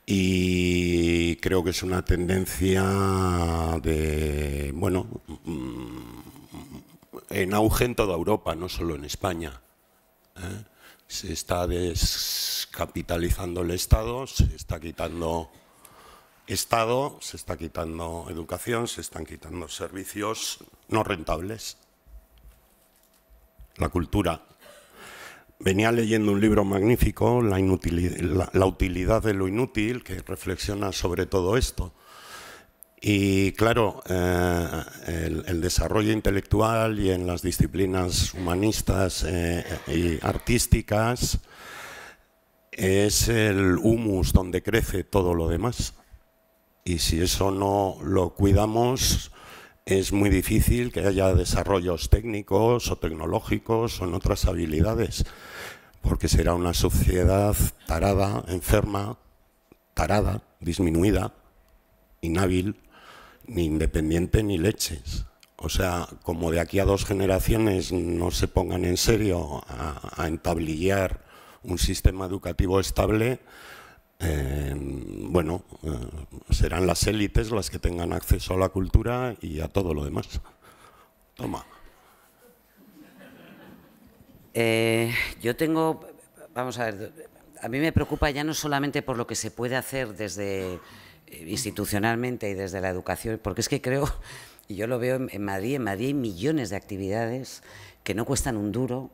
y creo que es una tendencia de, bueno, mm, en auge en toda Europa, no solo en España. ¿eh? Se está descapitalizando el Estado, se está quitando Estado, se está quitando educación, se están quitando servicios no rentables. La cultura Venía leyendo un libro magnífico, la, utilidad de lo inútil, que reflexiona sobre todo esto. Y claro, eh, el, desarrollo intelectual y en las disciplinas humanistas eh, y artísticas es el humus donde crece todo lo demás. Y si eso no lo cuidamos, es muy difícil que haya desarrollos técnicos o tecnológicos o en otras habilidades, porque será una sociedad tarada, enferma, tarada, disminuida, inhábil, ni independiente ni leches. O sea, como de aquí a dos generaciones no se pongan en serio a, a entablillar un sistema educativo estable, eh, bueno, eh, serán las élites las que tengan acceso a la cultura y a todo lo demás. Toma. Eh, yo tengo, vamos a ver, a mí me preocupa ya no solamente por lo que se puede hacer desde institucionalmente y desde la educación, porque es que creo, y yo lo veo en Madrid, en Madrid hay millones de actividades que no cuestan un duro,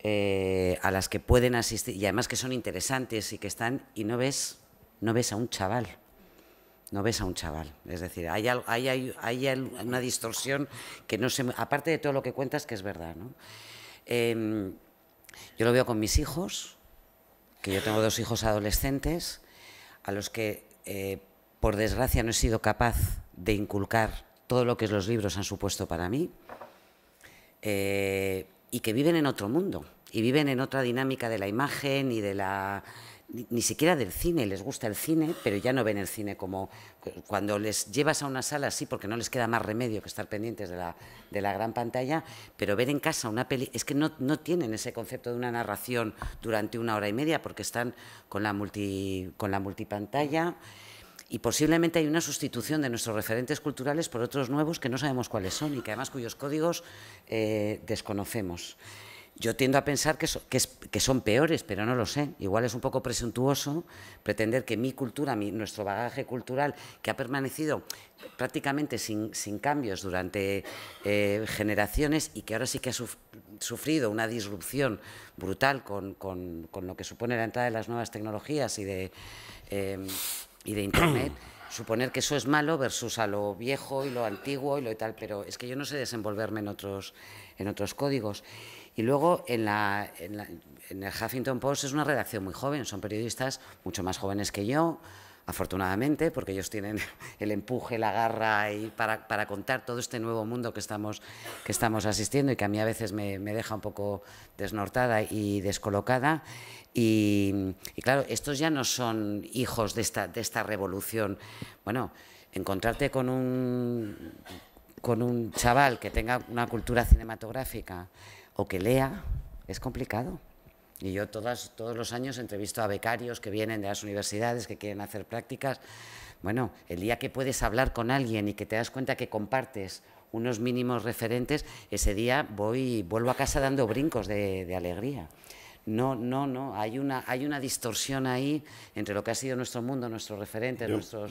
eh, a las que pueden asistir y además que son interesantes y que están y no ves, no ves a un chaval. No ves a un chaval. Es decir, hay, hay, una distorsión que no se... Aparte de todo lo que cuentas, que es verdad. ¿no? Em, yo lo veo con mis hijos, que yo tengo dos hijos adolescentes, a los que, eh, por desgracia, no he sido capaz de inculcar todo lo que los libros han supuesto para mí. Eh, y que viven en otro mundo y viven en otra dinámica de la imagen y de la ni, siquiera del cine, les gusta el cine, pero ya no ven el cine como cuando les llevas a una sala sí, porque no les queda más remedio que estar pendientes de la, de la gran pantalla, pero ver en casa una peli, es que no, no, tienen ese concepto de una narración durante una hora y media porque están con la, multi, con la multipantalla y posiblemente hay una sustitución de nuestros referentes culturales por otros nuevos que no sabemos cuáles son y que además cuyos códigos eh, desconocemos. Yo tiendo a pensar que, son peores, pero no lo sé. Igual es un poco presuntuoso pretender que mi cultura, nuestro bagaje cultural, que ha permanecido prácticamente sin, cambios durante eh, generaciones y que ahora sí que ha sufrido una disrupción brutal con, lo que supone la entrada de las nuevas tecnologías y de... Em, y de Internet. suponer que eso es malo versus a lo viejo y lo antiguo y lo tal, pero es que yo no sé desenvolverme en otros, en otros códigos. Y luego en, la, la, en el Huffington Post es una redacción muy joven, son periodistas mucho más jóvenes que yo, afortunadamente, porque ellos tienen el empuje, la garra para, contar todo este nuevo mundo que estamos, que estamos asistiendo y que a mí a veces me, deja un poco desnortada y descolocada. Y, claro, estos ya no son hijos de esta, de esta revolución. Bueno, encontrarte con un, con un chaval que tenga una cultura cinematográfica o que lea es complicado. Y yo todas, todos los años entrevisto a becarios que vienen de las universidades, que quieren hacer prácticas. Bueno, el día que puedes hablar con alguien y que te das cuenta que compartes unos mínimos referentes, ese día voy, vuelvo a casa dando brincos de, alegría. No, no, no. Hay una, hay una distorsión ahí entre lo que ha sido nuestro mundo, nuestros referentes, nuestros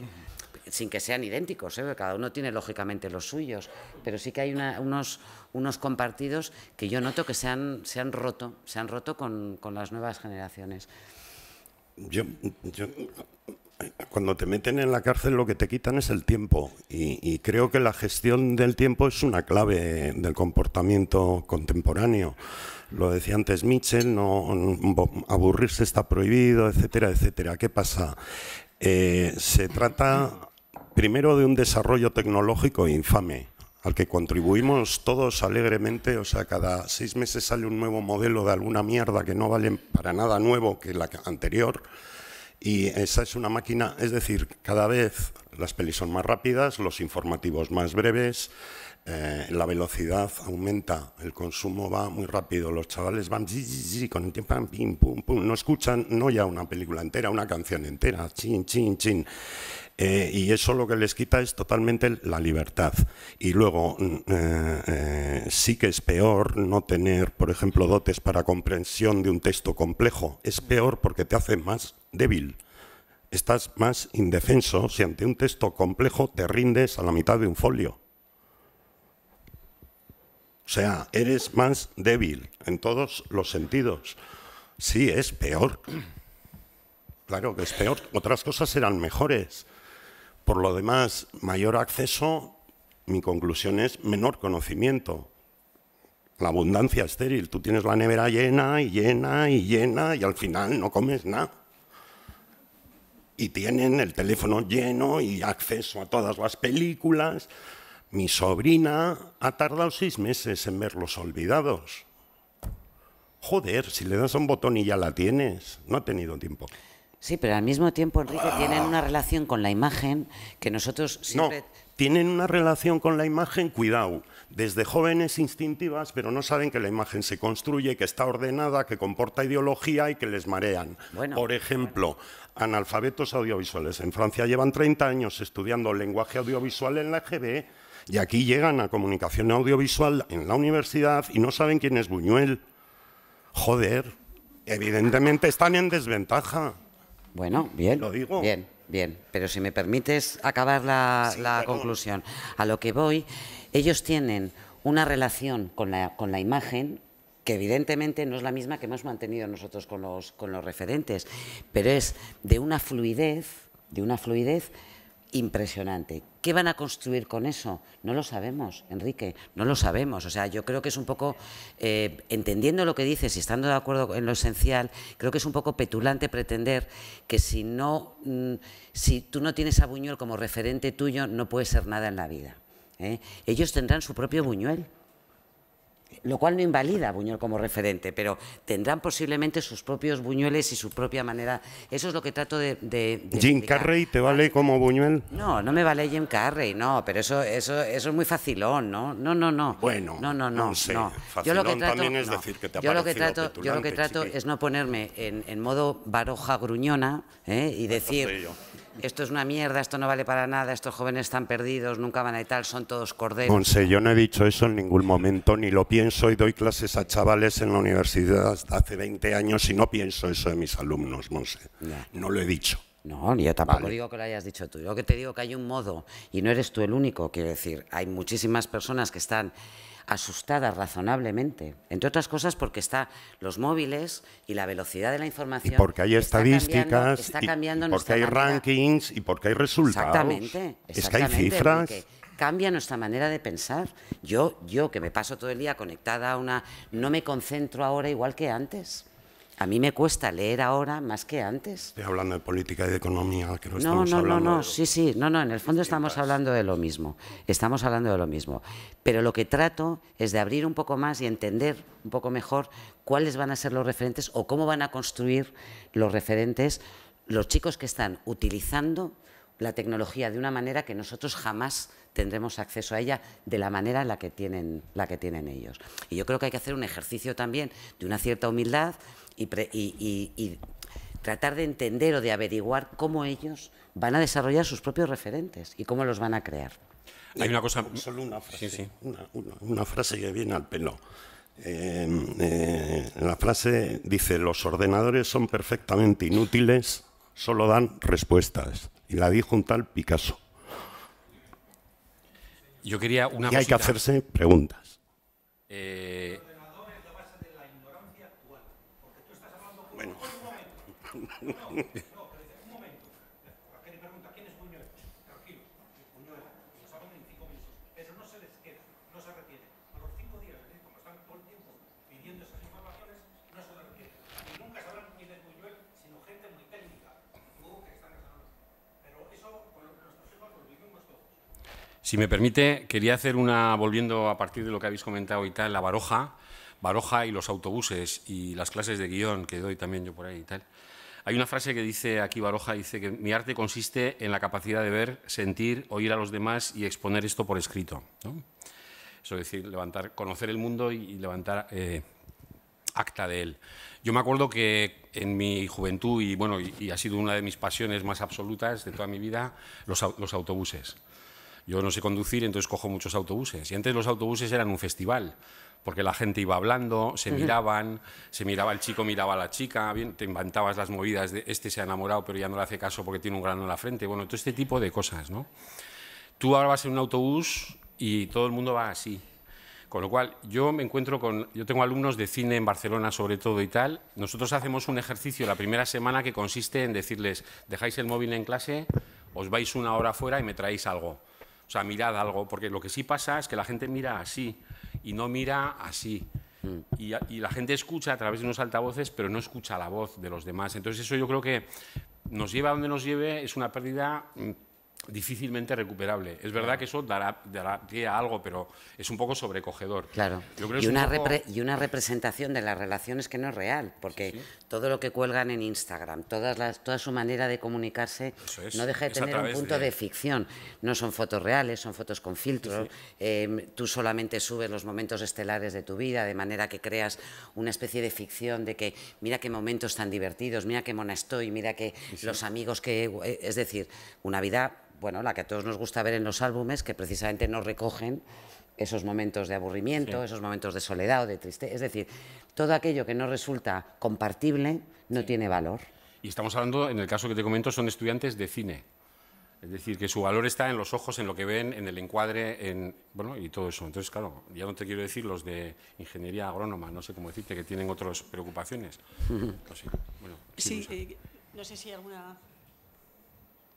sin que sean idénticos, ¿eh? cada uno tiene lógicamente los suyos, pero sí que hay unos, unos compartidos que yo noto que se han, se han roto, se han roto con, las nuevas generaciones. cuando te meten en la cárcel lo que te quitan es el tiempo y, creo que la gestión del tiempo es una clave del comportamiento contemporáneo lo decía antes Mitchell, no, aburrirse está prohibido, etcétera, etcétera. ¿Qué pasa? Eh, se trata primero de un desarrollo tecnológico infame, al que contribuimos todos alegremente, o sea, cada seis meses sale un nuevo modelo de alguna mierda que no vale para nada nuevo que la anterior, y esa es una máquina, es decir, cada vez las pelis son más rápidas, los informativos más breves, eh, la velocidad aumenta, el consumo va muy rápido, los chavales van con el tiempo, no escuchan no ya una película entera, una canción entera, chin, chin, chin. Eh, y eso lo que les quita es totalmente la libertad. Y luego mm, eh, eh, sí que es peor no tener, por ejemplo, dotes para comprensión de un texto complejo. Es peor porque te hace más débil estás más indefenso si ante un texto complejo te rindes a la mitad de un folio. O sea, eres más débil en todos los sentidos. Sí, es peor. Claro que es peor. Otras cosas serán mejores. Por lo demás, mayor acceso, mi conclusión es menor conocimiento. La abundancia estéril. Tú tienes la nevera llena y llena y llena y al final no comes nada. Y tienen el teléfono lleno y acceso a todas las películas. Mi sobrina ha tardado seis meses en ver los olvidados. Joder, si le das un botón y ya la tienes, no ha tenido tiempo. Sí, pero al mismo tiempo, Enrique, tienen ah. una relación con la imagen que nosotros siempre... No, tienen una relación con la imagen, cuidado, desde jóvenes instintivas, pero no saben que la imagen se construye, que está ordenada, que comporta ideología y que les marean. Por ejemplo, analfabetos audiovisuales. En Francia llevan 30 años estudiando lenguaje audiovisual en la EGB y aquí llegan a comunicación audiovisual en la universidad y no saben quién es Buñuel. Joder, evidentemente están en desventaja. Bueno, bien. Lo digo. Bien, bien. Pero si me permites acabar la, conclusión. A lo que voy, ellos tienen una relación con la, imagen que evidentemente no es la misma que hemos mantenido nosotros con los, con los referentes, pero es de una fluidez, de una fluidez impresionante. ¿Qué van a construir con eso? No lo sabemos, Enrique, no lo sabemos. O sea, yo creo que es un poco, eh, entendiendo lo que dices y estando de acuerdo en lo esencial, creo que es un poco petulante pretender que si, no, mm, si tú no tienes a Buñuel como referente tuyo, no puede ser nada en la vida. ¿eh? Ellos tendrán su propio Buñuel lo cual no invalida a Buñuel como referente, pero tendrán posiblemente sus propios Buñueles y su propia manera. Eso es lo que trato de... de, ¿Jim Carrey te vale como Buñuel? No, no me vale Jim Carrey, no, pero eso, eso, eso es muy facilón, ¿no? No, no, no. Bueno, no, no, no. Yo lo que trato, también es decir que te yo lo que trato, Yo lo que trato es no ponerme en, modo baroja gruñona ¿eh? y decir esto es una mierda, esto no vale para nada, estos jóvenes están perdidos, nunca van a ir tal, son todos corderos. Monse, yo no he dicho eso en ningún momento, ni lo pienso y doy clases a chavales en la universidad hace 20 años y no pienso eso de mis alumnos, Monse. No lo he dicho. No, yo tampoco digo que lo hayas dicho tú. Yo que te digo que hay un modo y no eres tú el único. Quiero decir, hay muchísimas personas que están asustada razonablemente, entre otras cosas porque está los móviles y la velocidad de la información. porque hay estadísticas, está cambiando, porque hay rankings y porque hay resultados. Exactamente, es que hay cifras. Cambia nuestra manera de pensar. Yo, yo que me paso todo el día conectada a una, no me concentro ahora igual que antes a mí me cuesta leer ahora más que antes. Estoy hablando de política y de economía, que no, no estamos no, hablando. No, no, sí, sí, no, no, en el fondo estamos hablando de lo mismo. Estamos hablando de lo mismo. Pero lo que trato es de abrir un poco más y entender un poco mejor cuáles van a ser los referentes o cómo van a construir los referentes los chicos que están utilizando la tecnología de una manera que nosotros jamás tendremos acceso a ella de la manera en la que tienen, la que tienen ellos. Y yo creo que hay que hacer un ejercicio también de una cierta humildad y, tratar de entender o de averiguar cómo ellos van a desarrollar sus propios referentes y cómo los van a crear. Hay una cosa... Solo una frase, sí, sí. Una, frase que viene al pelo. Em, eh, la frase dice, los ordenadores son perfectamente inútiles, solo dan respuestas. Y la dijo un tal Picasso. Y hay que hacerse preguntas. El eh, ordenador es la base de la ignorancia actual. Porque tú estás hablando con un momento. Si me permite, quería hacer una, volviendo a partir de lo que habéis comentado y tal, la baroja, baroja y los autobuses y las clases de guión que doy también yo por ahí y tal. Hay una frase que dice aquí Baroja, dice que mi arte consiste en la capacidad de ver, sentir, oír a los demás y exponer esto por escrito. ¿no? Eso es decir, levantar, conocer el mundo y, levantar eh, acta de él. Yo me acuerdo que en mi juventud, y bueno, y, ha sido una de mis pasiones más absolutas de toda mi vida, los, los autobuses. Yo no sé conducir, entonces cojo muchos autobuses. Y antes los autobuses eran un festival, porque la gente iba hablando, se miraban, se miraba el chico, miraba a la chica, te inventabas las movidas de este se ha enamorado, pero ya no le hace caso porque tiene un grano en la frente. Bueno, todo este tipo de cosas, ¿no? Tú ahora vas en un autobús y todo el mundo va así. Con lo cual, yo me encuentro con. Yo tengo alumnos de cine en Barcelona, sobre todo y tal. Nosotros hacemos un ejercicio la primera semana que consiste en decirles: dejáis el móvil en clase, os vais una hora fuera y me traéis algo. O sea, mirad algo, porque lo que sí pasa es que la gente mira así y no mira así. Mm. Y, la gente escucha a través de unos altavoces, pero no escucha la voz de los demás. Entonces eso yo creo que nos lleva a donde nos lleve, es una pérdida mm, difícilmente recuperable. Es verdad que eso dará, pie a algo, pero es un poco sobrecogedor. Claro. Y una, y, una representación de las relaciones que no es real, porque todo lo que cuelgan en Instagram, todas las, toda su manera de comunicarse, no deja de tener un punto de... ficción. No son fotos reales, son fotos con filtros. Em, tú solamente subes los momentos estelares de tu vida, de manera que creas una especie de ficción de que mira qué momentos tan divertidos, mira qué mona estoy, mira que los amigos que... Eh, es decir, una vida bueno, la que a todos nos gusta ver en los álbumes, que precisamente nos recogen esos momentos de aburrimiento, esos momentos de soledad o de tristeza. Es decir, todo aquello que no resulta compartible no tiene valor. Y estamos hablando, en el caso que te comento, son estudiantes de cine. Es decir, que su valor está en los ojos, en lo que ven, en el encuadre, en, bueno, y todo eso. Entonces, claro, ya no te quiero decir los de ingeniería agrónoma, no sé cómo decirte, que tienen otras preocupaciones. Pues sí, eh, no sé si alguna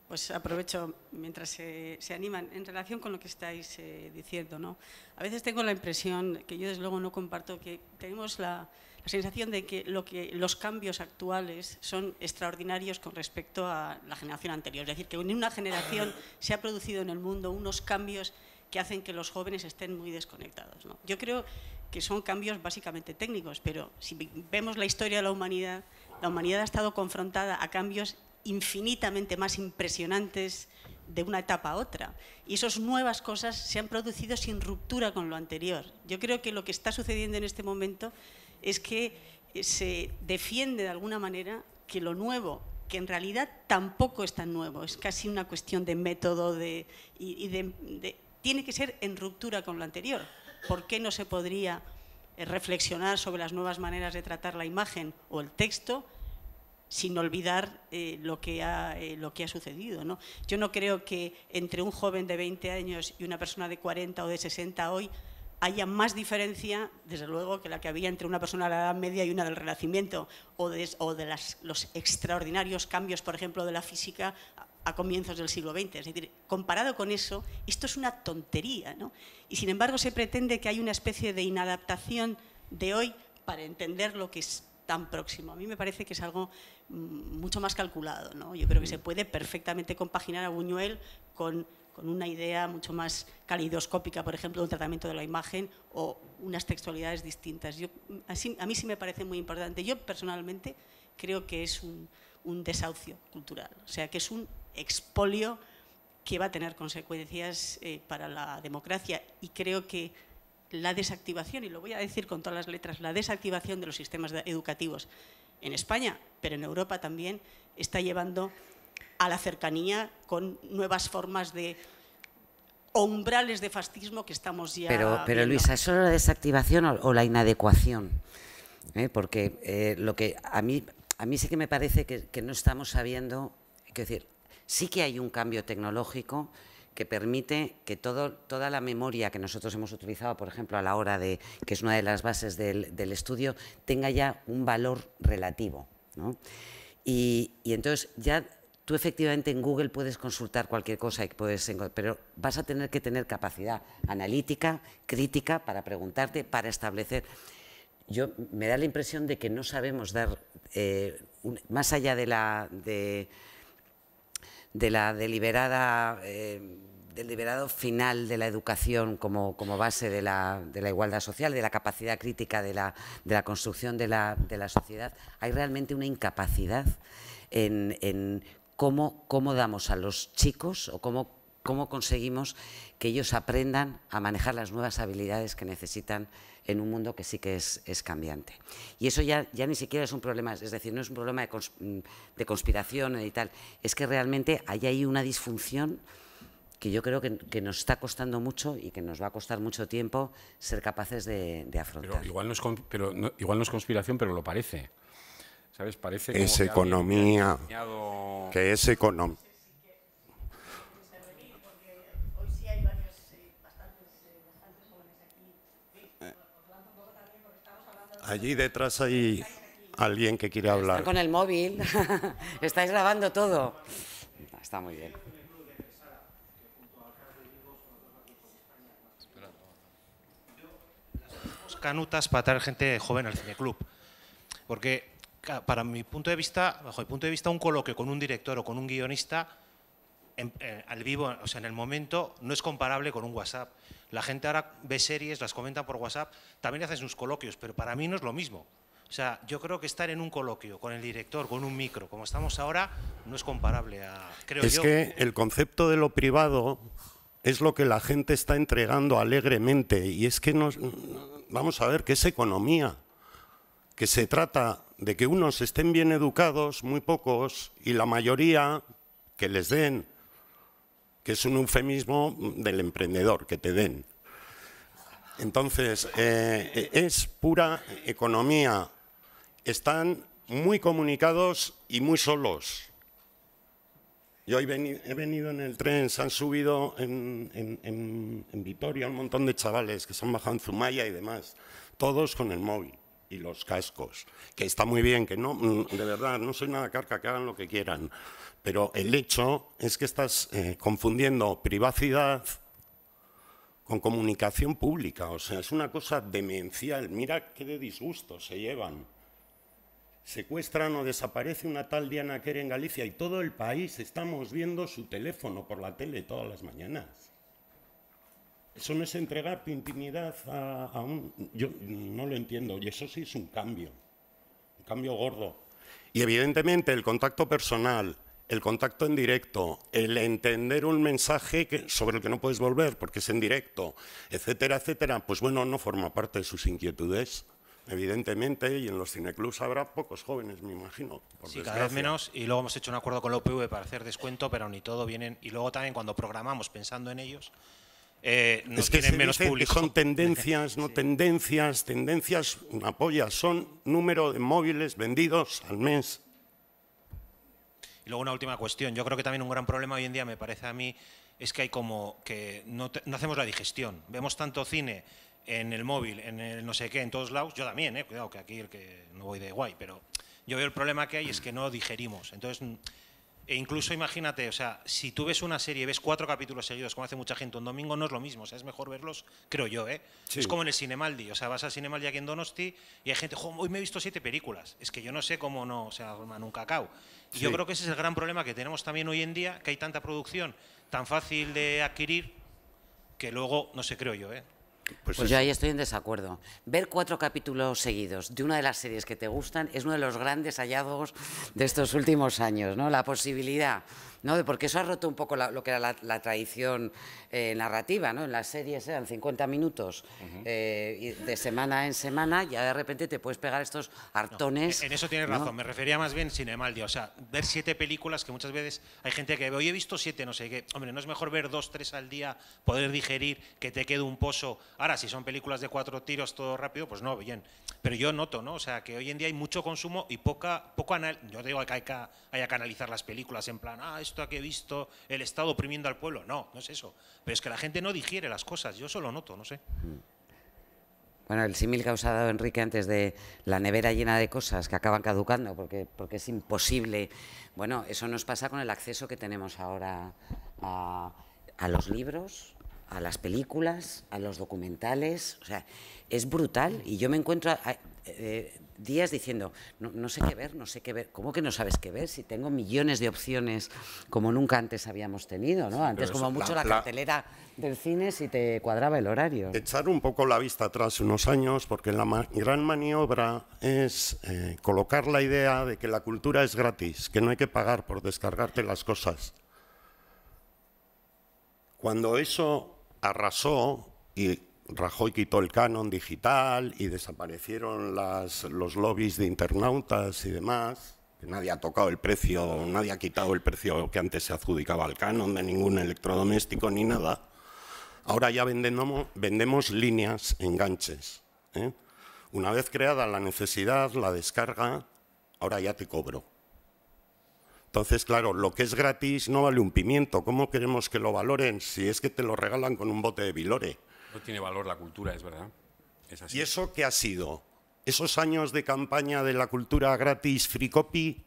pues aprovecho mientras se, animan en relación con lo que estáis eh, diciendo. ¿no? A veces tengo la impresión, que yo desde luego no comparto, que tenemos la, sensación de que, los cambios actuales son extraordinarios con respecto a la generación anterior. Es decir, que en una generación se ha producido en el mundo unos cambios que hacen que los jóvenes estén muy desconectados. Yo creo que son cambios básicamente técnicos, pero si vemos la historia de la humanidad, la humanidad ha estado confrontada a cambios infinitamente más impresionantes de una etapa a otra. Y esas nuevas cosas se han producido sin ruptura con lo anterior. Yo creo que lo que está sucediendo en este momento es que eh, se defiende de alguna manera que lo nuevo, que en realidad tampoco es tan nuevo, es casi una cuestión de método y, tiene que ser en ruptura con lo anterior. ¿Por qué no se podría eh, reflexionar sobre las nuevas maneras de tratar la imagen o el texto sin olvidar eh, lo, que ha, eh, lo que ha sucedido. ¿no? Yo no creo que entre un joven de 20 años y una persona de 40 o de 60 hoy haya más diferencia, desde luego, que la que había entre una persona de la Edad Media y una del Renacimiento, o de, los extraordinarios cambios, por ejemplo, de la física a comienzos del siglo XX. Es decir, comparado con eso, esto es una tontería. ¿no? Y sin embargo, se pretende que hay una especie de inadaptación de hoy para entender lo que es tan próximo. A mí me parece que es algo mm, mucho más calculado. Yo creo que se mm. puede perfectamente compaginar a Buñuel con, una idea mucho más calidoscópica, por ejemplo, un tratamiento de la imagen o unas textualidades distintas. Yo, a mí sí me parece muy importante. Yo personalmente creo que es un, desahucio cultural, o sea, que es un expolio que va a tener consecuencias eh, para la democracia y creo que la desactivación, y lo voy a decir con todas las letras, la desactivación de los sistemas educativos en España, pero en Europa también, está llevando a la cercanía con nuevas formas de umbrales de fascismo que estamos ya. Pero, pero Luisa, ¿es solo la desactivación o, la inadecuación? ¿Eh? Porque eh, lo que a mí, a mí sí que me parece que, no estamos sabiendo, quiero decir, sí que hay un cambio tecnológico, que permite que todo, toda la memoria que nosotros hemos utilizado, por ejemplo, a la hora de, que es una de las bases del, estudio, tenga ya un valor relativo. ¿no? Y, entonces ya tú efectivamente en Google puedes consultar cualquier cosa, y puedes, pero vas a tener que tener capacidad analítica, crítica, para preguntarte, para establecer. Yo, me da la impresión de que no sabemos dar, eh, más allá de la... De, de la deliberada, eh, deliberado final de la educación como, como base de la, de la, igualdad social, de la capacidad crítica de la, de la construcción de la, de la, sociedad, hay realmente una incapacidad en, en cómo, cómo damos a los chicos o cómo cómo conseguimos que ellos aprendan a manejar las nuevas habilidades que necesitan en un mundo que sí que es, es cambiante. Y eso ya, ya, ni siquiera es un problema, es decir, no es un problema de, conspiración y tal, es que realmente hay ahí una disfunción que yo creo que, nos está costando mucho y que nos va a costar mucho tiempo ser capaces de, afrontar. igual, no es pero igual no es conspiración, pero lo parece. ¿Sabes? Parece es economía. Que es economía Allí detrás hay alguien que quiere hablar. Está con el móvil. Estáis grabando todo. Está muy bien. Canutas para traer gente joven al cineclub. Porque para mi punto de vista, bajo el punto de vista, un coloquio con un director o con un guionista eh, al vivo, o sea, en el momento, no es comparable con un WhatsApp. La gente ahora ve series, las comenta por WhatsApp, también hacen sus coloquios, pero para mí no es lo mismo. O sea, yo creo que estar en un coloquio con el director, con un micro, como estamos ahora, no es comparable a. Creo es que el concepto de lo privado es lo que la gente está entregando alegremente. Y es que nos, vamos a ver, que es economía, que se trata de que unos estén bien educados, muy pocos, y la mayoría que les den que es un eufemismo del emprendedor, que te den. Entonces, eh, es pura economía. Están muy comunicados y muy solos. Yo hoy he venido en el tren, se han subido en, en, Vitoria un montón de chavales que se han bajado en Zumaya y demás, todos con el móvil y los cascos, que está muy bien, que no, de verdad, no soy nada carca, que hagan lo que quieran, pero el hecho es que estás eh, confundiendo privacidad con comunicación pública. O sea, es una cosa demencial. Mira qué de disgusto se llevan. Secuestran o desaparece una tal Diana Kerr en Galicia y todo el país estamos viendo su teléfono por la tele todas las mañanas. Eso no es entregar tu intimidad a, a un... Yo no lo entiendo y eso sí es un cambio, un cambio gordo. Y evidentemente el contacto personal, el contacto en directo, el entender un mensaje que, sobre el que no puedes volver porque es en directo, etcétera, etcétera, pues bueno, no forma parte de sus inquietudes. Evidentemente, y en los cineclubs habrá pocos jóvenes, me imagino. sí, cada vez menos. Y luego hemos hecho un acuerdo con la UPV para hacer descuento, pero ni todo vienen. Y luego también cuando programamos pensando en ellos, eh, nos tienen menos son tendencias, no tendencias, tendencias, una polla, son número de móviles vendidos al mes. Y luego una última cuestión. Yo creo que también un gran problema hoy en día, me parece a mí, es que hay como que no, hacemos la digestión. Vemos tanto cine en el móvil, en el no sé qué, en todos lados. Yo también, eh, cuidado que aquí el que no voy de guay, pero yo veo el problema que hay es que no digerimos. Entonces, e incluso imagínate, o sea, si tú ves una serie y ves cuatro capítulos seguidos, como hace mucha gente un domingo, no es lo mismo, o sea, es mejor verlos, creo yo, ¿eh? Es como en el Cinemaldi, o sea, vas al Cinemaldi aquí en Donosti y hay gente, hoy me he visto siete películas, es que yo no sé cómo no, o sea, nunca cao. Yo creo que ese es el gran problema que tenemos también hoy en día, que hay tanta producción tan fácil de adquirir que luego, no se creo yo, ¿eh? Pues, pues yo ahí estoy en desacuerdo. Ver cuatro capítulos seguidos de una de las series que te gustan es uno de los grandes hallazgos de estos últimos años, ¿no? La posibilidad ¿no? porque eso ha roto un poco lo que era la, tradición eh, narrativa. ¿no? En las series eran 50 minutos eh, de semana en semana, ya de repente te puedes pegar estos hartones. en eso tienes razón, me refería más bien cinemaldia, o sea, ver siete películas que muchas veces hay gente que hoy he visto siete, no sé qué, hombre, no es mejor ver dos, tres al día, poder digerir, que te quede un pozo. Ahora, si son películas de cuatro tiros, todo rápido, pues no, bien. Pero yo noto, ¿no? O sea, que hoy en día hay mucho consumo y poca, poco anal yo digo que hay que, hay que analizar las películas en plan, ah, esto que he visto, el Estado oprimiendo al pueblo. No, no es eso. Pero es que la gente no digiere las cosas, yo solo noto, no sé. Bueno, el símil que ha usado Enrique antes de la nevera llena de cosas que acaban caducando porque, porque es imposible. Bueno, eso nos pasa con el acceso que tenemos ahora a, a los libros, a las películas, a los documentales, o sea, es brutal. Y yo me encuentro, eh, días diciendo, no, sé qué ver, no sé qué ver. ¿Cómo que no sabes qué ver? Si tengo millones de opciones como nunca antes habíamos tenido, ¿no? Antes, como mucho, la, cartelera del cine si te cuadraba el horario. Echar un poco la vista atrás unos años, porque la gran maniobra es eh, colocar la idea de que la cultura es gratis, que no hay que pagar por descargarte las cosas. Cuando eso arrasó y Rajoy quitó el canon digital y desaparecieron los lobbies de internautas y demás. Nadie ha tocado el precio, nadie ha quitado el precio que antes se adjudicaba al canon de ningún electrodoméstico ni nada. Ahora ya vendemos, líneas, enganches. ¿eh? Una vez creada la necesidad, la descarga, ahora ya te cobro. Entonces, claro, lo que es gratis no vale un pimiento. ¿Cómo queremos que lo valoren si es que te lo regalan con un bote de vilore? No tiene valor la cultura, es verdad. ¿Y eso qué ha sido? ¿Esos años de campaña de la cultura gratis free copy?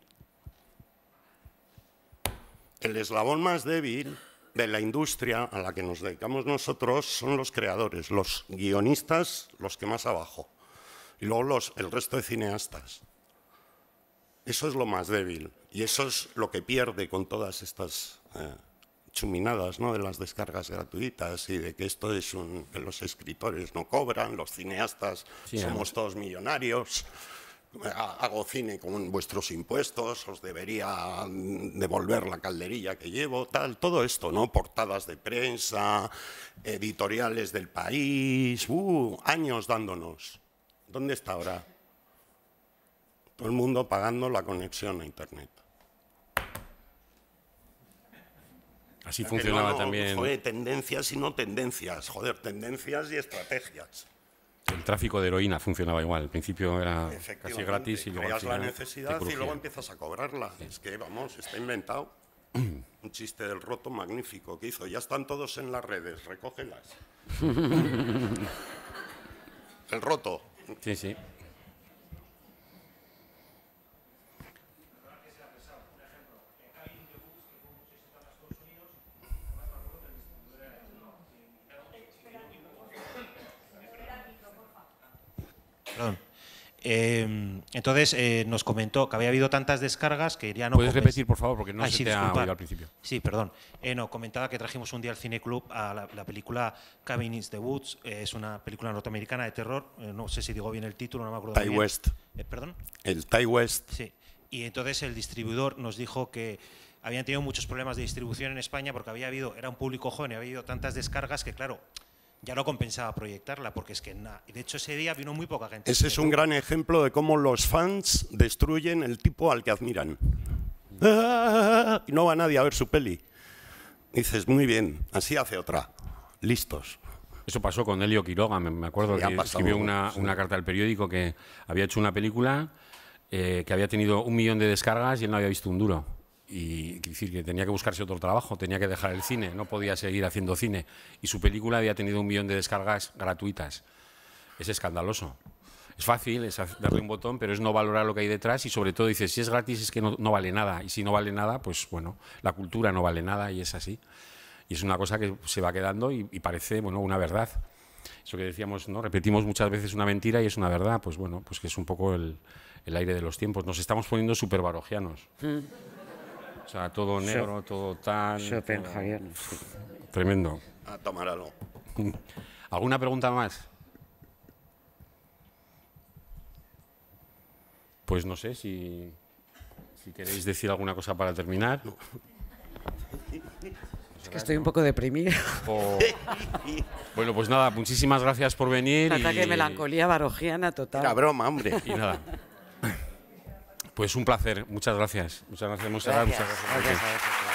El eslabón más débil de la industria a la que nos dedicamos nosotros son los creadores, los guionistas, los que más abajo, y luego los, el resto de cineastas. Eso es lo más débil y eso es lo que pierde con todas estas... Eh, chuminadas ¿no? de las descargas gratuitas y de que esto es un, que los escritores no cobran, los cineastas somos todos millonarios, hago cine con vuestros impuestos, os debería devolver la calderilla que llevo, tal, todo esto, ¿no? Portadas de prensa, editoriales del país, uh, años dándonos. ¿Dónde está ahora? Todo el mundo pagando la conexión a Internet. Así funcionaba también. Joder, tendencias y no tendencias, joder, tendencias y estrategias. El tráfico de heroína funcionaba igual. Al principio era casi gratis y luego. Creas la necesidad y luego empiezas a cobrarla. Es que, vamos, está inventado. Un chiste del roto magnífico que hizo. Ya están todos en las redes, recógelas. el roto. Sí, sí. Em, entonces eh, nos comentó que había habido tantas descargas que ya no. Puedes repetir, por favor, porque no se sí, te ha oído al principio. Sí, perdón. Eh, no, comentaba que trajimos un día al club a la, película Cabin in the Woods. Eh, es una película norteamericana de terror. Eh, no sé si digo bien el título, no me acuerdo. West. ¿Perdón? El Thai West. Sí. Y entonces el distribuidor nos dijo que habían tenido muchos problemas de distribución en España porque había habido, era un público joven, y había habido tantas descargas que, claro, ya no compensaba proyectarla, porque es que nada. De hecho, ese día vino muy poca gente. Ese es un gran ejemplo de cómo los fans destruyen el tipo al que admiran. Y no va nadie a ver su peli. dices, muy bien, así hace otra. Listos. Eso pasó con Elio Quiroga, me acuerdo que escribió una, carta al periódico que había hecho una película eh, que había tenido un millón de descargas y él no había visto un duro y decir que tenía que buscarse otro trabajo, tenía que dejar el cine, no podía seguir haciendo cine y su película había tenido un millón de descargas gratuitas. Es escandaloso. Es fácil, es darle un botón, pero es no valorar lo que hay detrás y sobre todo dice si es gratis es que no, vale nada y si no vale nada, pues bueno, la cultura no vale nada y es así. Y es una cosa que se va quedando y, parece bueno, una verdad. Eso que decíamos, ¿no? repetimos muchas veces una mentira y es una verdad, pues bueno, pues que es un poco el, aire de los tiempos. Nos estamos poniendo súper barogianos. Mm sea, todo negro, todo tan. Tremendo. A ah, tomar ¿Alguna pregunta más? Pues no sé si, si queréis decir alguna cosa para terminar. Es que estoy un poco deprimido. Oh. Bueno, pues nada, muchísimas gracias por venir. Un ataque de melancolía barojiana total. La broma, hombre. Y nada. Pues un placer, muchas gracias. Muchas gracias, Muchas gracias. gracias, gracias.